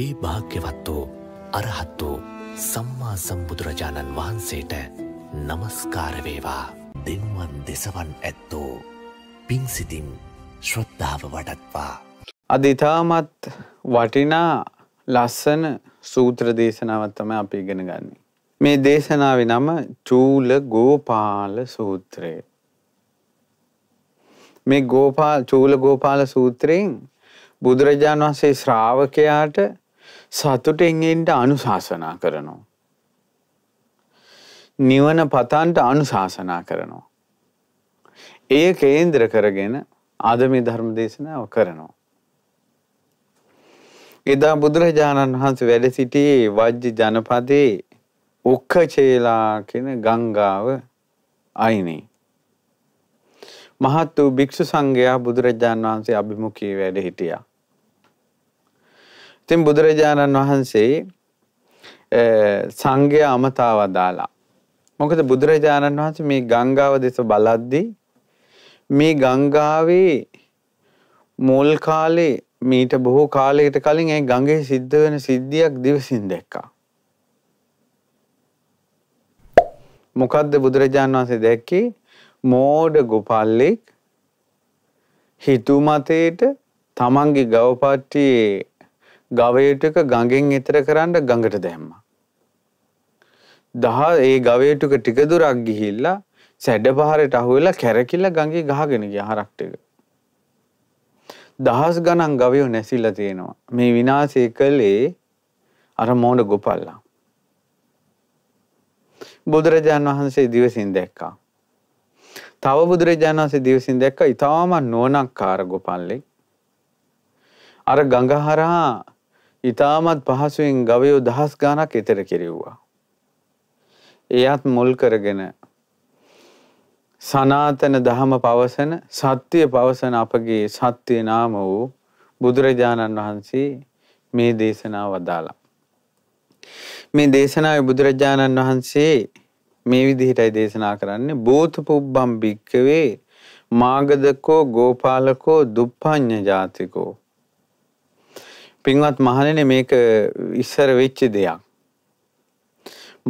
ඒ භාග්‍යවත් වූ අරහත් වූ සම්මා සම්බුදුරජාණන් වහන්සේට නමස්කාරවේවා දෙම්වන් දෙසවන් ඇත්තෝ පින්සිතින් ශ්‍රද්ධාව වඩත්වා. අද ඉතාමත් වටිනා ලස්සන සූත්‍ර දේශනාවත්තම අපි ඉගෙන ගන්නේ. මේ දේශනාව නම චූල ගෝපාල සූත්‍රය. මේ ගෝපා චූල ගෝපාල සූත්‍රයෙන් බුදුරජාණන් වහන්සේ ශ්‍රාවකයාට සතුටෙන් එන්න අනුශාසනා කරනවා. නිවන පතන්ට අනුශාසනා කරනවා. ඒ කේන්ද්‍ර කරගෙන අද මේ ධර්ම දේශනාව කරනවා. එදා බුදුරජාණන් වහන්සේ වැඩ සිටියේ වජ්ජ ජනපදයේ උක්කචේලා කියන ගංගාව අයිනේ. මහත් වූ භික්ෂු සංඝයා බුදුරජාණන් වහන්සේ අභිමුඛී වැඩ හිටියා. ඉතින් බුදුරජාණන් වහන්සේ සංඝය අමතාව දාලා. මොකද බුදුරජාණන් වහන්සේ මේ ගංගාව දෙස බලද්දී මේ ගංගාවේ මුල් කාලේ මීට බොහෝ කාලයකට කලින් ඒ ගඟේ සිද්ධ වෙන සිද්ධියක් දිවසින් දැක්කා. මොකද්ද බුදුරජාණන් වහන්සේ දැක්කේ? මෝඩ ගොපල්ලෙක් හිතුමතේට තමන්ගේ ගවපට්ටියේ ගවයටක ගඟෙන් එතර කරන්න ගඟට දැම්මා. දහ ඒ ගවයටක ටික දුරක් ගිහිල්ලා සැඩ පහරට අහුවෙලා කැරකිල්ල ගඟේ ගහගෙන ගියා හරක්ට එක. දහස් ගණන් ගවයෝ නැසිලා තියෙනවා. මේ විනාශය කළේ අර මෝඩ ගොපල්ලා. බුදුරජාන් වහන්සේ දිවසින් දැක්කා. තව බුදුරජාණන් වහන්සේ දිවසින් දැක්ක ඉතාම නුවණක්කාර ගොපල්ලෙක්. අර ගඟහරහා ඉතාමත් පහසුවෙන් ගවයෝ දහස් ගානක් එතර කෙරෙව්වා. එයත් මුල් කරගෙන සනාතන දහම පවසන සත්‍යය පවසන අපගේ සත්‍යය නාම වූ බුදුරජාණන් වහන්සේ මේ දේශනාව වදාලා. මේ දේශනාව බුදුරජාණන් වහන්සේ මේ විදිහටයි දේශනා කරන්නේ බෝධ පුබ්බම් භික්කවේ මාගදකෝ ගෝපාලකෝ දුප්පඤ්ඤ ජාතිකෝ පින්වත් මහණෙනි මේක ඉස්සර වෙච්ච දෙයක්.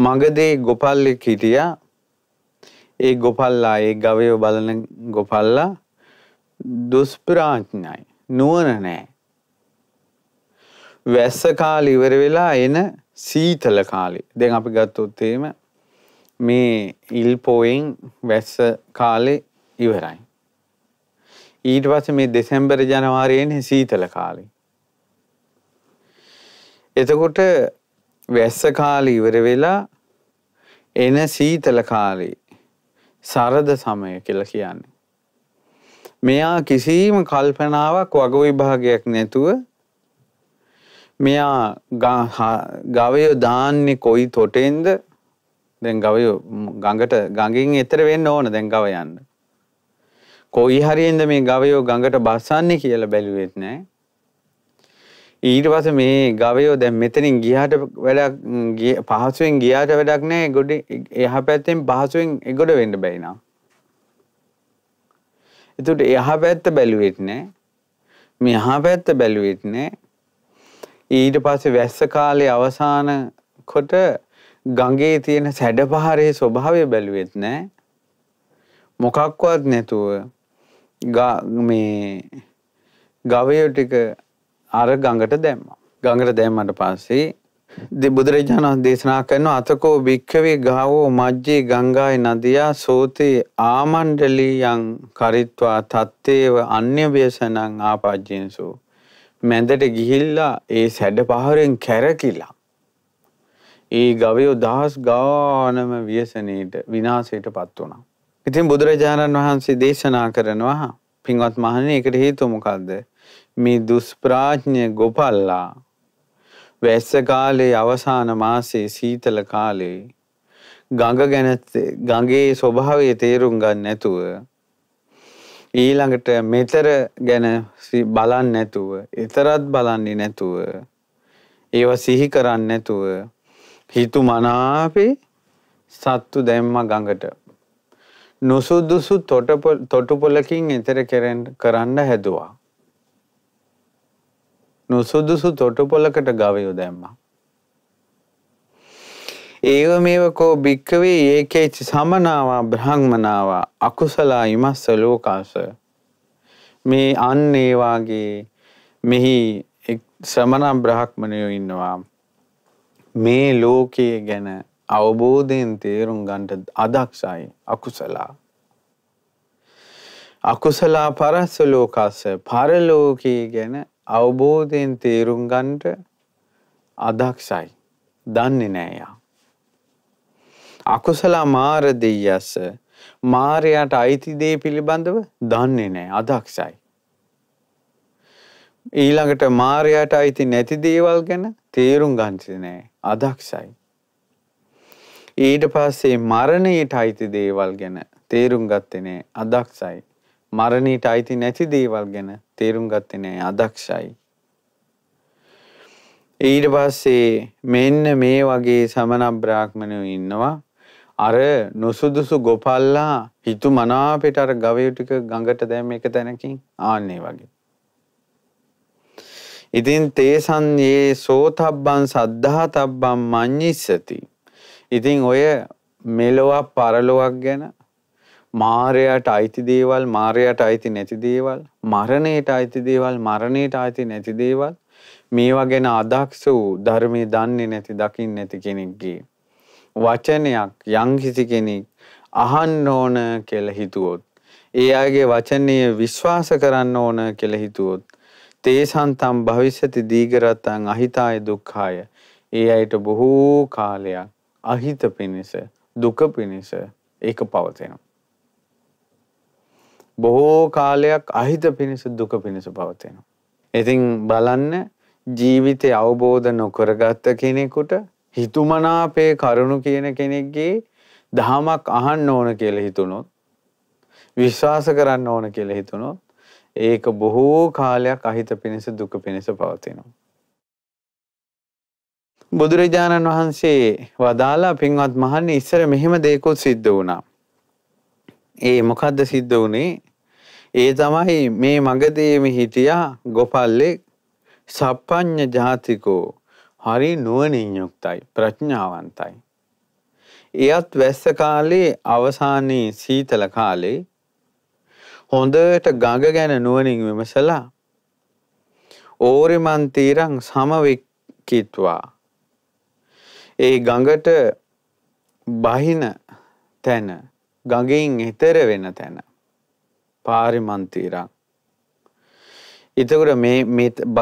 මගදී ගොපල්ලෙක් හිටියා. ඒ ගොපල්ලා ඒ ගවයෝ බලන ගොපල්ලා දුෂ්ප්‍රඥයි. නුවණ නැහැ. වැස්ස කාලේ ඉවර වෙලා එන සීතල කාලේ. දැන් අපි ගත්තොත් එහෙම මේ ඉල් පොයෙන් වැස්ස කාලේ ඉවරයි. ඊට පස්සේ මේ දෙසැම්බර් ජනවාරියේ සීතල කාලේ. එතකොට වැස්ස කාලේ ඉවර වෙලා එන සීතල කාලේ සරද සමය කියලා කියන්නේ. මෙයා කිසිම කල්පනාවක් වග විභාගයක් නැතුව මෙයා ගවය දාන්නේ කොයි තොටෙන්ද දැන් ගවය ගඟට ගඟින් එතර වෙන්න ඕන දැන් ගව යන්න. කොයි හරියෙන්ද මේ ගවයෝ ගඟට බස්සන්නේ කියලා බැලුවෙත් නෑ. ඊට පස මේ ගවයෝ දැන් මෙතනින් ගිහට වැඩක් පහසුවෙන් ගියාට වැඩක් නෑ ගොඩ එහ පැත්තෙන් පහසුවෙන් එගොඩ වෙන්ඩ බැයිනා. එතුට එහ පැත්ත බැලුවෙත් නෑ මේ හා පැත්ත බැලුවෙත් නෑ ඊට පස්සේ වැස්ස කාලේ අවසාන කොට ගඟේ තියෙන සැඩ පහරේ ස්වභාවය බැලුවෙත් නෑ මොකක්වත් නැතුව මේ ගවයෝ ටික අර ගඟට දැම්මා. ගඟට දැම්මට පස්සේ බුදුරජාණන් දේශනා කරන අතකෝ භික්කවේ ගාවෝ මජ්ජේ ගංගායි නදියා සෝතේ ආමණ්ඩලීයන් කරිත්වා තත්තේව අන්‍ය ව්‍යසනං ආපජ්ජින්සෝ මැදට ගිහිල්ලා ඒ සැඩ පහරෙන් කැරකිලා ඒ ගවයෝ දහස් ගානම ව්‍යසනයට විනාශයටපත් වුණා. ඉතින් බුදුරජාණන් වහන්සේ දේශනා කරනවා පින්වත් මහණෙනි ඒකට හේතුව මොකද්ද? මේ දුස්ප්‍රාඥ ගොපල්ලා වැස්ස කාලේ අවසාන මාසේ සීතල කාලේ ගඟ ගැන ගඟේ ස්වභාවය තේරුම් ගන්න නැතුව ඊළඟට මෙතර ගැන බලන් නැතුව එතරත් බලන්නේ නැතුව ඒව සිහි කරන්න නැතුව හිතු මනාපේ සත්තු දැම්ම ගඟට නොසුදුසු තොටුපොලකින් එතර කරන්න හැදුවා නුසුදුසු තොටුපොලකට ගවයෝ දැම්මා. ඒව මේවකෝ භික්කවේ ඒකේච්චි සමනාවා බ්‍රහ්මනාවා අකුසලා ඉමස්ස ලෝකාස. මේ අන්න ඒවාගේ මෙහි ශ්‍රමණ බ්‍රහ්මණයෝ ඉන්නවා. මේ ලෝකයේ ගැන අවබෝධයෙන් තේරුම් ගන්ට අදක්ෂයි අකුසලා. අකුසලා පරස්ස ලෝකස්ස පරලෝකයේ ගැන අවබෝධයෙන් තේරුම් ගන්නට අදක්ෂයි. දන්නේ නෑ යා. අකුසල මාර දෙයස මාරයට අයිති දේ පිළිබඳව දන්නේ නෑ අදක්ෂයි. ඊළඟට මාරයට අයිති නැති දේවල් ගැන තේරුම් ගන්ති නෑ අදක්ෂයි. ඊට පස්සේ මරණයට අයිති දේවල් ගැන තේරුම් ගත්තේ නෑ අදක්ෂයි. මරණයට අයිති නැති දේවල් ගැන තේරුම් ගත්තේ නෑ අදක්ෂයි. ඊට පස්සේ මෙන්න මේ වගේ සමන බ්‍රාහ්මණයෝ ඉන්නවා. අර නුසුදුසු ගොපල්ලා හිතු මනාපෙට අර ගවය ටික ගඟට දැම්ම එක තැනකින් ආන්නේ වගේ. ඉතින් තේසන් යේ සෝතබ්බන් සද්ධාතබ්බන් මඤ්ඤිස්සති. ඉතින් ඔය මෙලොවක් පරලොවක් ගැන මාරයට අයිති දේවල් මාරයට අයිති නැති දේවල් මරණයට අයිති දේවල් මරණයට අයිති නැති දේවල් මේවා ගැන අදක්ෂ වූ ධර්මයේ දන්නේ නැති දකින්න නැති කෙනෙක්ගේ වචනයක් යම්කිසි කෙනෙක් අහන්න ඕන කියලා හිතුවොත් ඒ අයගේ වචනය විශ්වාස කරන්න ඕන කියලා හිතුවොත් තේසන්තම් භවිෂති දීගරතං අහිතාය දුක්ඛාය ඒ අයට බොහෝ කාලයක් අහිත පිණිස දුක පිණිස ඒක පවතිනවා බොහෝ කාලයක් අහිත පිණිස දුක පිණිස පවතිනවා. ඉතින් බලන්න ජීවිතය අවබෝධ නොකරගත්ත කෙනෙකුට හිතුමනාපේ කරුණු කියන කෙනෙක්ගේ දහමක් අහන්න ඕන කියලා හිතුනොත් විශ්වාස කරන්න ඕන කියලා හිතුනොත් ඒක බොහෝ කාලයක් අහිත පිණිස දුක පිණිස පවතිනවා. බුදුරජාණන් වහන්සේ වදාලා පින්වත් මහන්නේ ඉස්සර මෙහෙම දේකුත් සිද්ධ වුණා. ඒ මොකද්ද සිද්ධ වුණේ? ඒ තමයි මේ මගදීම හිටියා ගොපල්ලෙක් සප්පඤ්ඤ ජාතිකෝ හරි නුවණින් යුක්තයි ප්‍රඥාවන්තයි. එයත් වැස්ස කාලේ අවසානයේ සීතල කාලේ හොඳට ගඟ ගැන නුවණින් විමසලා ඕරිමන් තීරං සමවික්කිත්වා ඒ ගඟට බහින තැන ගඟින් එතර වෙන තැන පාරිමන්තීරං. එතකොට මේ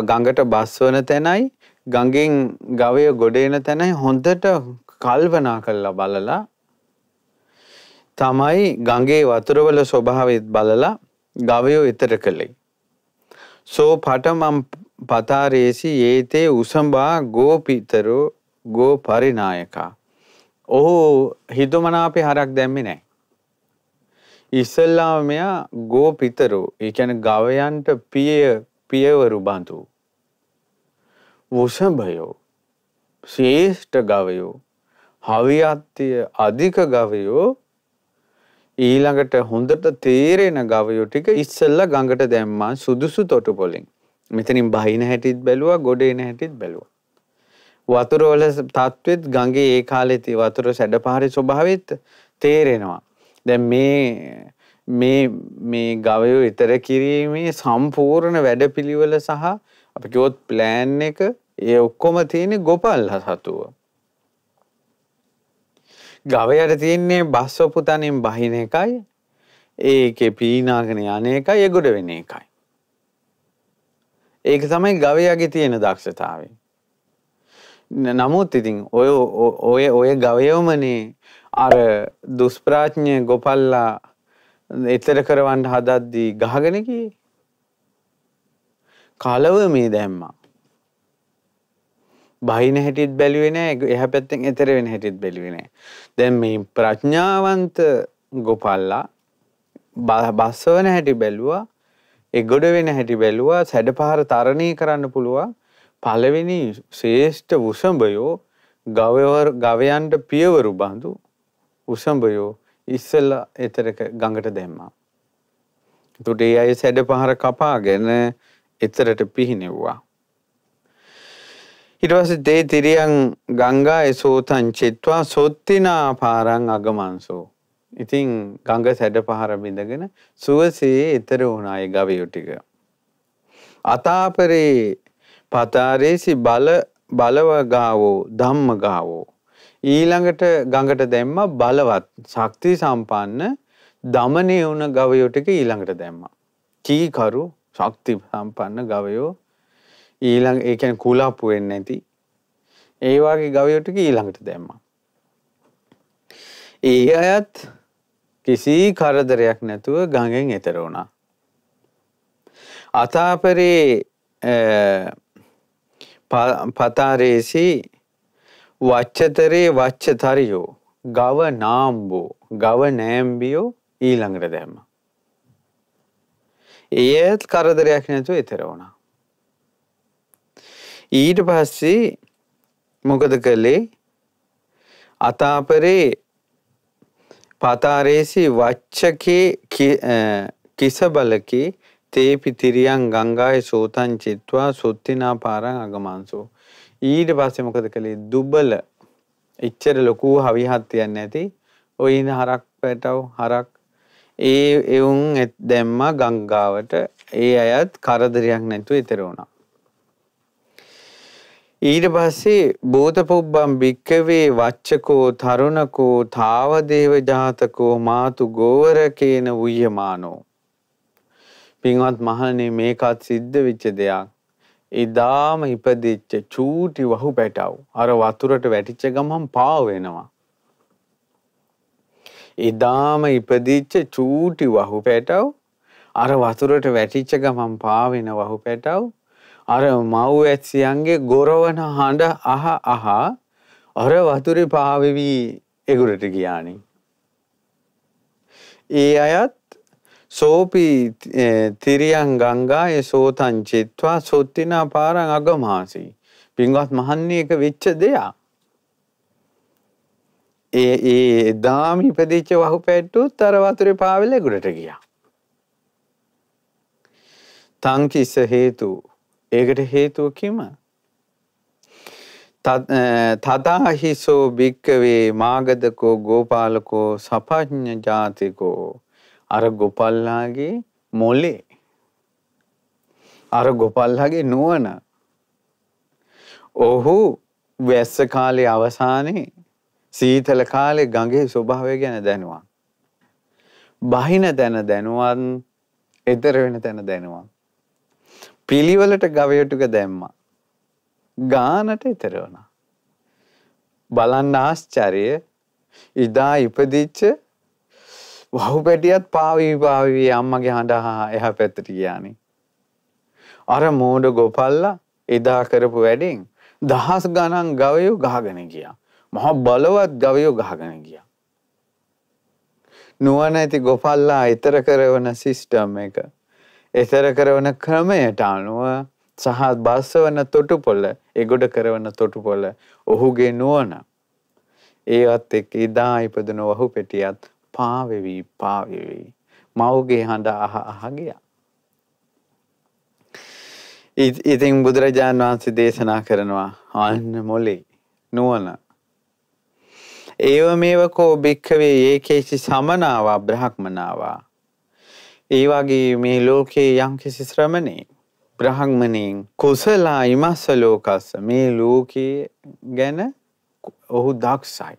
ගඟට බස්වන තැනයි ගඟෙන් ගවය ගොඩේන තැනයි හොඳට කල්පනා කරලා බලලා තමයි ගඟේ වතුරවල ස්වභාවයත් බලලා ගවයෝ ඉතර කළේ. සෝ පටමම් පතාරේසි ඒතේ උසඹා ගෝපිතරෝ ගෝ පරිනායකා. ඔහු හිතුමනාපේ හරක් දැම්මේ නෑ. ඉස්සල්ලාම මෙයා ගෝපිතරු ඒ කියන්නේ ගවයන්ට පිය පියවරු බඳු. වෘෂභයෝ ශ්‍රේෂ්ඨ ගවයෝ හවියත්ය අධික ගවයෝ ඊළඟට හොඳට තේරෙන ගවයෝ ටික ඉස්සෙල්ලා ගඟට දැම්මා සුදුසු තොටු පොලින්. මෙතනින් බහින හැටිත් බැලුවා ගොඩ එන හැටිත් බැලුවා. වතුර වල තත්ත්වෙත් ගඟේ ඒ කාලේ තිය වතුර සැඩ පහරි ස්වභාවෙත් තේරෙනවා. දැන් මේ මේ මේ ගවයෝ ඉතර කිරීමේ සම්පූර්ණ වැඩපිළිවෙල සහ අපි කිව්වොත් ප්ලෑන් එක ඒ ඔක්කොම තියෙන්නේ ගොපල්හ සතුව. ගවයට තියෙන්නේ බස්සපු තනින් බහින එකයි ඒකේ පීනාගෙන යන එකයි ඒ ගොඩ වෙන එකයි. ඒක තමයි ගවයාගේ තියෙන දක්ෂතාවය. නමුත් ඉතින් ඔය ඔය ඔය ගවයවමනේ අර දුස්ප්‍රාඥය ගොපල්ලා එතර කරවන්න හදද්දී ගහගෙනකි කලව මේ දැම්මා. බහින හැටිත් බැලිවෙන එහ පැත්තෙන් එතර වෙන හැටිත් බැලිවෙන. දැන් මේ ප්‍රඥාවන්ත ගොපල්ලා බස්සවන හැටි බැලුවා එගොඩ වෙන හැටි බැලුවා සැඩ පහර තරණය කරන්න පුළුවන් පළවෙනි ශේෂ්ඨ වුසඹයෝ ගවයන්ට පියවරු බඳු උසඹයෝ ඉස්සෙල්ලා එතරක ගඟට දැම්මා. එතකොට ඒ අය සැඩ පහර කපාගෙන එතරට පිහිනෙව්වා. ඊට පස්සේ තේ තිරියන් ගංගා එසෝතං චිත්වා සොත්තිනා පාරං අගමන්සෝ. ඉතින් ගඟ සැඩ පහර බිඳගෙන සුවසේ එතර වුණා ඒ ගවයෝ ටික. අතාපරේ පතාරේසි බල බලවගාවෝ ධම්මගාවෝ ඊළඟට ගඟට දැම්ම බලවත් ශක්ති සම්පන්න දමනය වුණ ගවයෝ ටික ඊළඟට දැම්ම. චීකරු ශක්ති සම්පන්න ගවයෝ ඊළඟ ඒකැන කුලාපු වෙන්න ඇති. ඒවාගේ ගවයෝටික ඊළඟට දැම්ම. ඒ අයත් කිසි කරදරයක් නැතුව ගඟෙන් එතර වුණා. අතාපරේ පතාරේසි වච්චතරේ වච්චතරියෝ ගව නාම්බෝ ගව නෑම්බියෝ ඊළඟට දැම්ම. ඒත් කරදරයක් නැතුව එතර වුණා. ඊට පස්සේ මොකද කළේ අතාපරේ පතාරේසි වච්චකේ කිසබලකේ තේපි තිරියන් ගංගාය සෝතන් චිත්වා සුත්තිනා පාරං අගමන්සෝ ඊට පස්සේ මොකද කළේ දුබල එච්චර ලොකු හවිහත් තියන්නේ නැති ඔය ඉඳ හරක් පැටව හරක් ඒ එවුන් දැම්මා ගංගාවට ඒ අයත් කරදරයක් නැතුව ඉතර වුණා. ඊට පස්සේ බෝතපොබ්බම් භික්කවේ වච්චකෝ තරුණකෝ තාවදේව ජාතකෝ මාතු ගෝවරකේන වුයමානෝ. පින්වත් මහනේ මේකත් සිද්ධ විච්ච දෙයක්. ඉදාම ඉපදිච්ච චූටි වහු පැටව් අර වතුරට වැටිච්ච ගමන් පාව වෙනවා. ඉදාම ඉපදිච්ච චූටි වහු පැටව් අර වතුරට වැටිච්ච ගමන් පාවෙන වහු පැටව් අර මව් ඇත්සියන්ගේ ගොරවන හඬ අහ අහ අර වතුරේ පාවෙවි එගුරට ගියානේ. ඒ අයත් සෝපී තිරියන් ගංගා ඒ සෝතං චිත්වා සොත්තිනා පාරං අගමාසී. පින්වත් මහන්නේ එක වෙච්ච දෙයක්. ඒ ඒ දාම ඉපදිච්ච වහු පැට්ටුත් අර වතුරේ පාවෙල ගුඩට ගියා. තංකිස හේතු ඒකට හේතුව කිම? තදාහිසෝ භික්කවේ මාගදකෝ ගෝපාලකෝ සපඥ ජාතිකෝ අර ගොපල්ලාගේ මොලේ අර ගොපල්ලාගේ නුවණ ඔහු වැස්ස කාලේ අවසානයේ සීතල කාලේ ගඟේ ස්වභාවය ගැන දැනුවා. බහින තැන දැනුවත්, ඊතර වෙන තැන දැනුවා. පිළිවෙලට ගවයටුක දැම්මා. ගානට ඊතර වුණා. බලන්න ආශ්චර්ය ඉදා ඉපදිච්ච වහු පැටියත් පාවී පාවී අම්මගේ හඬහා එහා පැත්තට ගියානේ. අර මෝඩ ගොපල්ලා එදා කරපු වැඩෙන් දහස් ගණන් ගවයෝ ගහගෙන ගියා. මහා බලවත් ගවයෝ ගහගෙන ගියා. නුවණ ඇති ගොපල්ලා ඊතර කරන සිස්ටම් එක ඊතර කරන ක්‍රමයට අනුව සහ බස්සවන තොටුපොළ එගොඩ කරවන තොටුපොළ ඔහුගේ නුවණ ඒවත් එක්ක ඉදා ඉපදෙන වහු පෙටියත් පාවෙවි පාවෙවි මව්ගේ හඬ අහ අහ ගියා ඉතින් බුදුරජාණන් වහන්සේ දේශනා කරනවා අන්න මොලේ නුවණ ඒව මේව කෝ භික්ඛවේ ඒකේසි සමනාවා බ්‍රහ්මනාවා ඒ වගේ මේ ලෝකේ යම්කිසි ශ්‍රමණේ බ්‍රහ්මණෙන් කුසලා ඉමස්ස ලෝකස්ස මේ ලෝකයේ ගැන ඔහු දක්ෂයි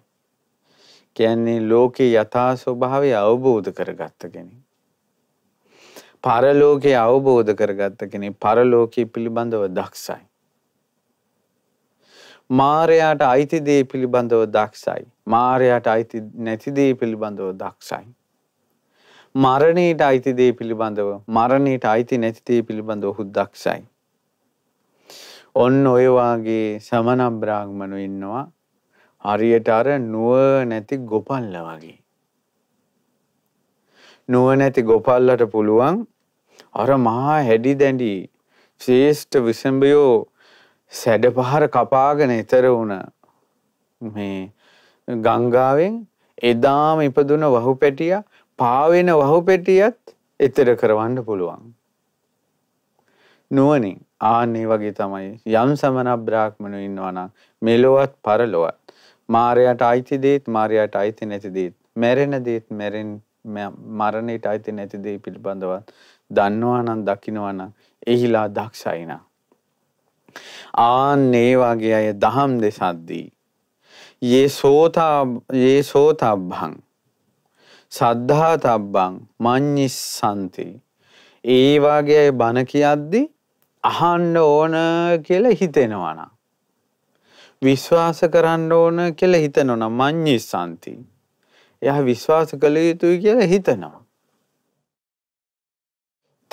කියන්නේ ලෝකේ යථා ස්වභාවය අවබෝධ කරගත්ත කෙනෙක්. පරලෝකේ අවබෝධ කරගත්ත කෙනෙක් පරලෝකයේ පිළිබඳව දක්ෂයි. මාරයාට අයිති දේ පිළිබඳව දක්ෂයි. මාරයාට අයිති නැති දේ පිළිබඳව දක්ෂයි. මරණයට අයිති දේ පිළිබඳව මරණයට අයිති නැති දේ පිළිබඳව ඔහු දක්ෂයි. ඔන්න ඔය වාගේ සමන බ්‍රාහ්මණු ඉන්නවා හරියට අර නුව නැති ගොපල්ල වගේ. නුව නැති ගොපල්ලට පුළුවන් අර මහා හැඩි දැඩි ශ්‍රේෂ්ඨ විසම්භයෝ සැඩ පහර කපාගෙන එතර වුණ මේ ගංගාවෙන් එදාම ඉපදුන වහු පැටිය පාවෙන වහු පැටියත් එතර කරවන්න පුළුවන්. නුවනින් ආන්නේ වගේ තමයි යම් සමන බ්‍රාහ්මණු ඉන්නවනම් මෙලොවත් පරලොවත් මාරයට අයිති දේත් මාරයට අයිති නැති දේත් මැරෙන දේත් මැරෙන් මරණයට අයිති නැති දේ පිළිබඳවත් දන්නවා නම් දකිනවා නම් එහිලා දක්ෂයින. ආන් ඒ වගේ අය දහම් දෙසද්දී ඒ සෝතා ඒ සෝතබ්බං සද්ධාතබ්බං මඤ්ඤිස්සන්ති ඒ වාගේ බණ කියද්දි අහන්න ඕන කියලා හිතෙනවා නම් විශ්වාස කරන්න ඕන කියලා හිතනවා මඤ්ඤිසාන්ති. එයා විශ්වාස කළ යුතුයි කියලා හිතනවා.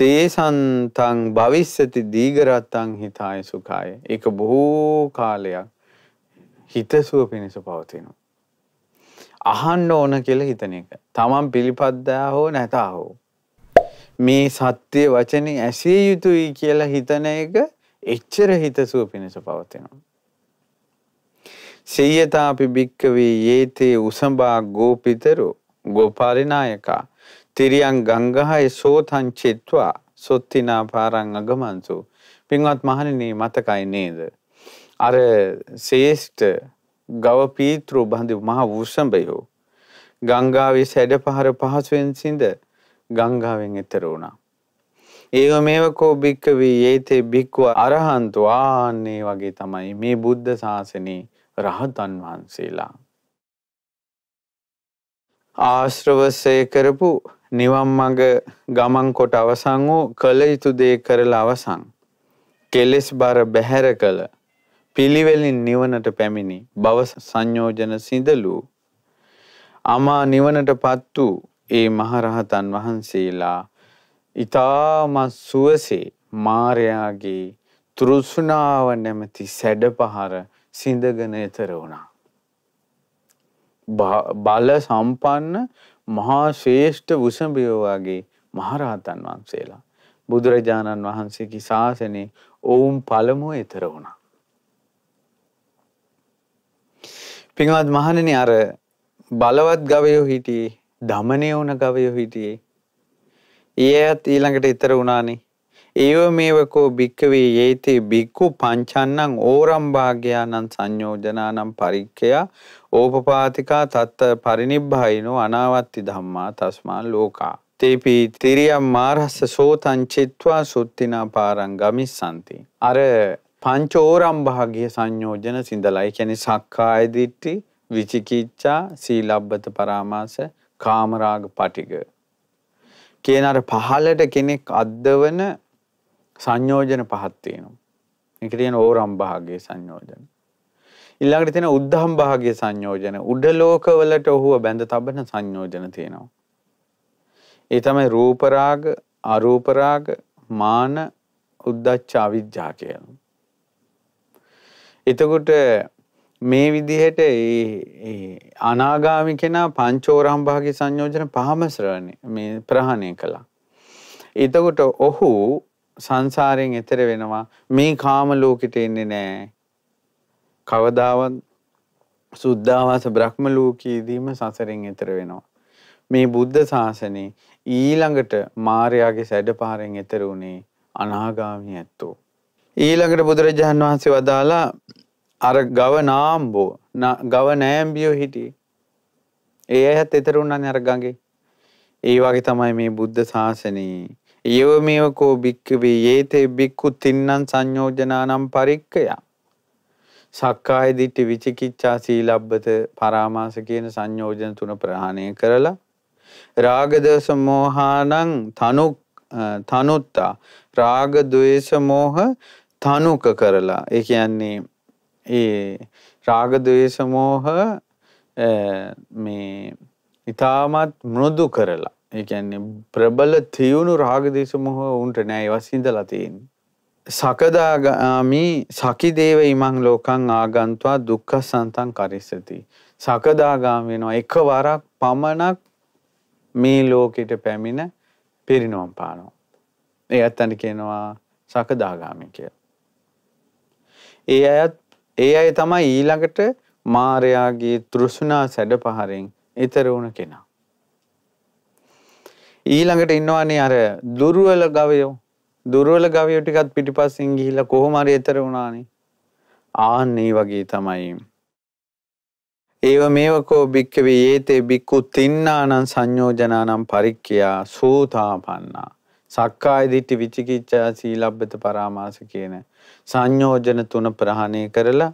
තේසන්තං භවිස්සති දීගරත්තං හිතාය සුඛාය. ඒක බොහෝ කාලයක් හිතසුව පිණිස පවතිනවා. අහන්න ඕන කියලා හිතන එක. Taman පිළිපද්දා හෝ නැතා හෝ මේ සත්‍ය වචනේ ඇසිය යුතුයි කියලා හිතන එක එච්චර හිතසුව පිණිස පවතිනවා. සීයතාපි භික්කවේ ඒතේ උසඹා ගෝපිතරු ගෝපාලිනායකා තිරියන් ගංගහය සෝතං චිත්වා සොත්තිනා පාරං අගමන්සු පින්වත් මහණෙනි මතකයි නේද අර ශේෂ්ඨ ගව පීත්‍රු බඳු මහ වෘෂඹයෝ ගංගාවේ සැඩ පහර පහසුවෙන් සිඳ ගංගාවෙන් එතර වුණා. ඒව මේව කෝ භික්කවී ඒතේ භික්ව අරහන්තු ආන්නේ වගේ තමයි මේ බුද්ධ ශාසනයේ රහතන් වහන්සේලා. ආශ්‍රවසය කරපු නිවම් මඟ ගමන් කොට අවසං වූ කළ යුතු දේ කරල අවසං. කෙලෙස් බර බැහැර කළ පිළිවෙලින් නිවනට පැමිණි බව සංයෝජන සිදලූ. අමා නිවනට පත් වූ ඒ මහරහතන් වහන්සේලා ඉතාමත් සුවසේ මාරයාගේ තෘෂ්ණාව නැමැති සැඩපහර සිඳගෙන එතර වුණා. බල සම්පන්න මහා ශ්‍රේෂ්ඨ වුසඹයෝ වගේ මහරහතන් වහන්සේලා බුදුරජාණන් වහන්සේගේ ශාසනේ ඔවුන් පළමුව ඊතර වුණා. පින්වත් මහණෙනි අර බලවත් ගවයෝ හිටියේ, දමණය වුණ ගවයෝ හිටියේ. ඊයත් ඊළඟට ඊතර වුණානේ. ඒව මේවකෝ භික්කවේ ඒතේ බික්කු පංචන්නං ඕරම් භාග්‍යානං සංයෝජනානම් පරික්කයා ඕපපාතිකා තත්ත පරිනිබ්බායිනෝ අනාවත්ති ධම්මා තස්මා ලෝකා. තේපි තිරියම් මාරස්ස සෝතංචිත්වා සුත්තිනා පාරං ගමිස්සන්ති. අර පංචෝරම් භාග්‍ය සංයෝජන සිඳලයි කියන්නේ සක්කාය දිට්ටි විචිකිච්ඡා සීලබ්බත පරාමාස කාමරාග පටිග කියන අර පහලට කෙනෙක් අද්දවන සංයෝජන පහක් තියෙනවා. ඒකේ තියෙන ඕරම් භාගයේ සංයෝජන. ඊළඟට තියෙන උද්ධම් භාගයේ සංයෝජන. උඩ ලෝකවලට ඔහුව බැඳ තබන සංයෝජන තියෙනවා. ඒ තමයි රූප රාග, අරූප රාග, මාන, උද්දච්ච, අවිජ්ජා කියලා. එතකොට මේ විදිහට අනාගාමි කෙනා පංචෝරම් භාගයේ සංයෝජන පහම ශ්‍රවණය මේ ප්‍රහාණය කළා. එතකොට ඔහු සංසාරයෙන් එතෙර වෙනවා මේ කාම ලෝකෙට එන්නේ නැහැ. කවදාවත් සුද්ධාවාස බ්‍රහ්ම ලෝකයේදීම සසරෙන් එතෙර වෙනවා. මේ බුද්ධ ශාසනේ ඊළඟට මාර්යාගේ සැඩපාරෙන් එතෙර උනේ අනාගාමී ඇත්තෝ. ඊළඟට බුදුරජාන් වහන්සේ වදාලා අර ගව නාම්බෝ ගව නෑම්බියෝ හිටියේ. ඒ ඇයත් එතෙරුණානේ අර ගඟේ. ඒ වගේ තමයි මේ බුද්ධ ශාසනේ යවමේව කෝ භික්කවේ ඒතේ බික්කු තින්නන් සංයෝජනානම් පරික්කයා. සක්කාය දිට්ඨි විචිකිච්ඡා සීලබ්බත පරාමාස කියන සංයෝජන තුන ප්‍රහාණය කරලා රාග දෝෂ මෝහානං තනු තනුත්තා රාග ද්වේෂ මෝහ තනුක කරලා ඒ කියන්නේ ඒ රාග ද්වේෂ මෝහ මේ ඊටමත් මෘදු කරලා ඒ කියන්නේ ප්‍රබල තියුණු රාග දේශ මොහ උන්ට නෑ ඒවා සිඳලා තියෙන්නේ. සකදාගාමි සකිදේව ඉමං ලෝකං ආගන්त्वा දුක්ඛ සන්තං කරිස්සති. සකදාගාමි වෙනවා එකවරක් පමණක් මේ ලෝකෙට පැමිණ පිරිනොම් පානවා. ඒ අත්තන්ට කියනවා සකදාගාමි කියලා. ඒ අයත් ඒ අය තමයි ඊළඟට මාරයාගේ තෘෂ්ණා සැඩ පහරෙන් ඊතර වුණ කෙනා. ඊළඟට ඉන්නවානේ අර දුර්වල ගවයෝ දුර්වල ගවයෝ ටිකත් පිටිපස්සෙන් ගිහිල්ලා කොහොම හරි ඈතර වුණානේ ආන් ඒ වගේ තමයි ඒව මේවකෝ භික්කවේ ඒතේ බික්කු තින්නානං සංයෝජනානම් පරික්කයා සෝතාපන්නා සක්කාය දිට්ඨි විචිකිච්ඡා සීලබ්බත පරාමාස කියන සංයෝජන තුන ප්‍රහාණය කරලා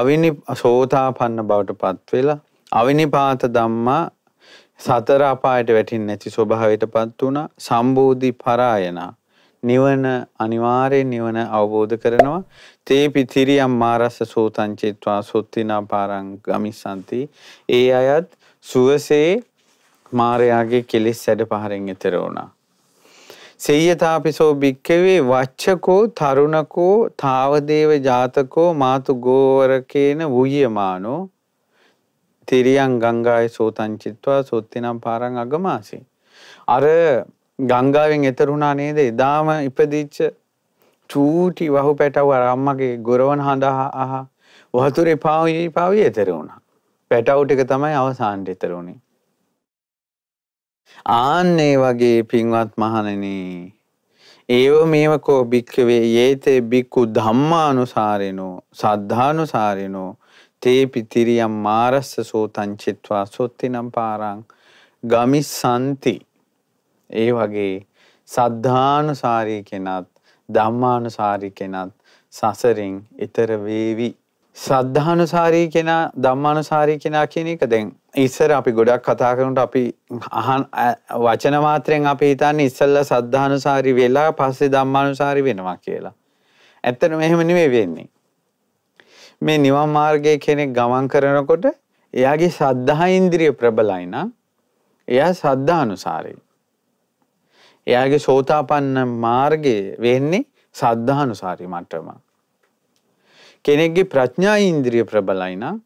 අවිනි සෝතාපන්න බවට පත් වෙලා අවිනිපාත ධම්මා සතර අපායට වැටෙන්නේ නැති ස්වභාවයටපත් වුණා සම්බෝධි පරායනා නිවන අනිවාර්යෙන් නිවන අවබෝධ කරනවා තේ පිතිරියම් මාරස සෝතං චිත්වා සොත්තිනා පාරං ගමිසanti ඒ අයත් සුවසේ මාරයාගේ කෙලෙස් සැඩ පහරෙන් එතර වුණා සේයතාපිසෝ භික්කවේ වච්චකෝ තරුණකෝ තාවදේව ජාතකෝ මාතු ගෝවරකේන වුයමානෝ තිරියන් ගංගාය සෝතං චිත්වා සොත්තිනම් පාරං අගමාසී. අර ගංගාවෙන් එතරුණා නේද එදාම ඉපදිච්ච චූටි වහු පැටව අර අම්මගේ ගොරවන හඳ අහ වතුරේ පාවී පාවී එතර වුණා. පැටවු ටික තමයි අවසානට එතර වුණේ. ආන්නේ වගේ පින්වත් මහණෙනි ඒව මේවකෝ භික්ඛවේ යේතේ භික්ඛු ධම්මානුසාරේනෝ සද්ධානුසාරේනෝ තේ පිතිරියම් මාරස්ස සෝතං චිත්වා සොත්තිනම් පාරං ගමිසanti ඒ වගේ සද්ධානුසාරී කෙනත් ධම්මානුසාරී කෙනත් සසරින් ඈතර වේවි සද්ධානුසාරී කෙනා ධම්මානුසාරී කෙනා කියන එක දැන් ඉස්සර අපි ගොඩක් කතා කරනකොට අපි අහන වචන මාත්‍රෙන් අපි හිතන්නේ ඉස්සෙල්ලා සද්ධානුසාරී වෙලා පස්සේ ධම්මානුසාරී වෙනවා කියලා. ඇත්තටම එහෙම නෙවෙයි වෙන්නේ. මේ නිවන් මාර්ගයේ කෙනෙක් ගමන් කරනකොට එයාගේ සද්ධා ඉන්ද්‍රිය ප්‍රබලයි නම් එයා සද්ධා අනුසාරී. එයාගේ සෝතාපන්න මාර්ගයේ වෙන්නේ සද්ධා අනුසාරී මට්ටම. කෙනෙක්ගේ ප්‍රඥා ඉන්ද්‍රිය ප්‍රබලයි නම්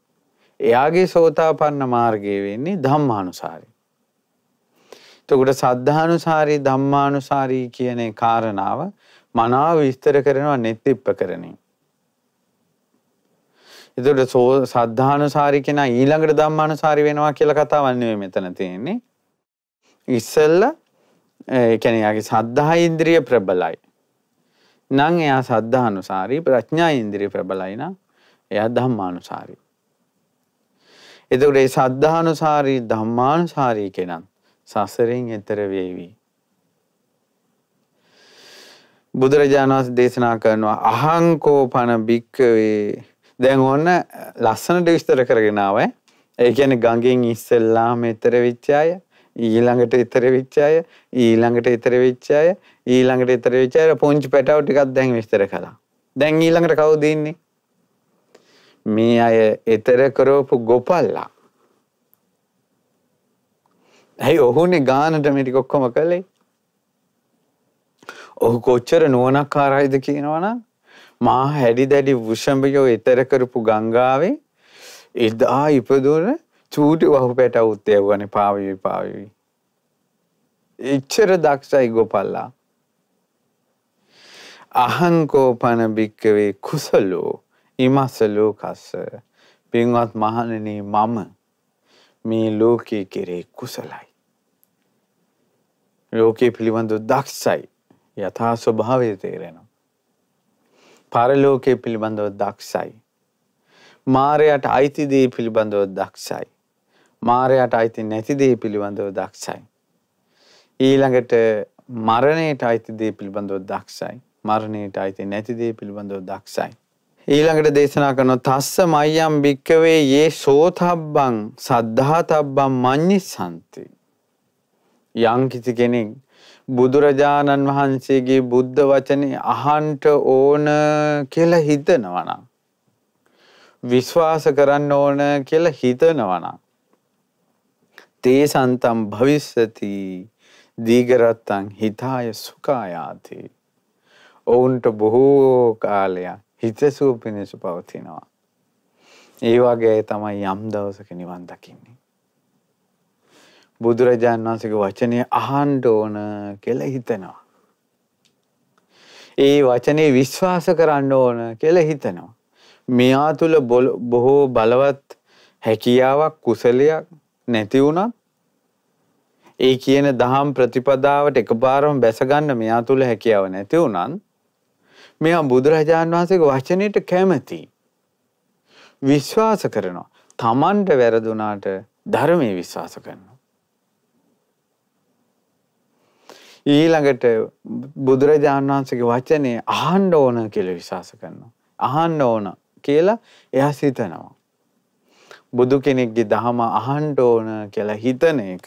එයාගේ සෝතාපන්න මාර්ගයේ වෙන්නේ ධම්මානුසාරී. එතකොට සද්ධානුසාරී ධම්මානුසාරී කියන කාරණාව මනාව විස්තර කරනවා නෙත්තිප්පකරණේ. එතකොට සෝ සද්ධානුසාරි කෙනා ඊළඟට ධම්මානුසාරි වෙනවා කියලා කතාවක් නෙවෙයි මෙතන තියෙන්නේ. ඉස්සෙල්ල ඒ කියන්නේ යාගේ සද්ධා ඉන්ද්‍රිය ප්‍රබලයි. නම් එයා සද්ධානුසාරි ප්‍රඥා ඉන්ද්‍රිය ප්‍රබලයි නම් එයා ධම්මානුසාරි. එතකොට මේ සද්ධානුසාරි ධම්මානුසාරි කෙනා සසරෙන් එතර වේවි. බුදුරජාණන් වහන්සේ දේශනා කරනවා අහං කෝපන භික්කවේ දැන් ඔන්න ලස්සනට විස්තර කරගෙනාව ඒ කියන්නේ ගඟෙන් ඉස්සෙල්ලා මෙතර වෙච්ච අය ඊළඟට ඉතර වෙච්ච අය ඊළඟට ඉතර වෙච්ච අය ඊළඟට ඉතර වෙච්ච අය පොන්චි පැටව ටිකක් දැන් විස්තර කළා. දැන් ඊළඟට කවුද ඉන්නේ? මේ අය ඉතර කරවපු ගොපල්ලා. ඇයි ඔහුනේ ගානට මේ ටික ඔක්කොම කළේ? ඔහු කොච්චර නුවණක් ආරයිද කියනවනම් මා හැඩි දැඩි වෘෂභයෝ ඊතර කරපු ගංගාවේ එදා ඉපදුන චූටි වහු පැටවුත් යවන්නේ පාවිවි පාවිවි. එච්චර දක්ෂයි ගෝපල්ලා. අහංකෝපන භික්කවේ කුසලෝ ඉමස ලෝකස්ස පින්වත් මහණෙනි මම මේ ලෝකයේ කෙරේ කුසලයි. ලෝකයේ පිළිබඳ දක්ෂයි යථා ස්වභාවය තේරෙනවා. පරලෝකය පිළිබඳව දක්ෂයි. මාරයට අයිතිදේ පිළිබඳව දක්ෂයි. මාරයට අයිති නැතිදේ පිළිබඳව දක්ෂයි. ඊළඟට මරණයට අයිතිදේ පිළිබඳව දක්ෂයි. මරණයට අයිති නැතිදේ පිළිබඳව දක්ෂයි. ඊළඟට දේශනා කරන තස්ස මයම් භික්කවේ ඒ සෝතබ්බං සද්ධාතබ්බං මඤ්ඤිසන්ති යම් කිසි කෙනෙක් බුදුරජාණන් වහන්සේගේ බුද්ධ වචනේ අහන්ට ඕන කියලා හිතනවා නම් විශ්වාස කරන්න ඕන කියලා හිතනවා නම් තේසන්තම් භවිස්සති දීගරත්තං හිතාය සුඛායාති ඔවුන්ට බොහෝ කාලයක් හිතසුව පිණිස පවතිනවා ඒ වගේ තමයි යම් දවසක නිවන් දකින්නේ බුදුරජාන් වහන්සේගේ වචනය අහන්න ඕන කියලා හිතනවා. ඒ වචනේ විශ්වාස කරන්න ඕන කියලා හිතනවා. මෙයා තුල බොහෝ බලවත් හැකියාවක් කුසලයක් නැති වුණත් ඒ කියන දහම් ප්‍රතිපදාවට එකපාරම බැස ගන්න මෙයා තුල හැකියාව නැති වුණත් මෙයා බුදුරජාන් වහන්සේගේ වචනයට කැමති විශ්වාස කරනවා. Tamanට වැරදුනාට ධර්මයේ විශ්වාස කරනවා. ඊළඟට බුදුරජාණන් වහන්සේගේ වචනේ අහන්න ඕන කියලා විශ්වාස කරනවා. අහන්න ඕන කියලා එයා හිතනවා. බුදු කෙනෙක්ගේ දහම අහන්න ඕන කියලා හිතන එක.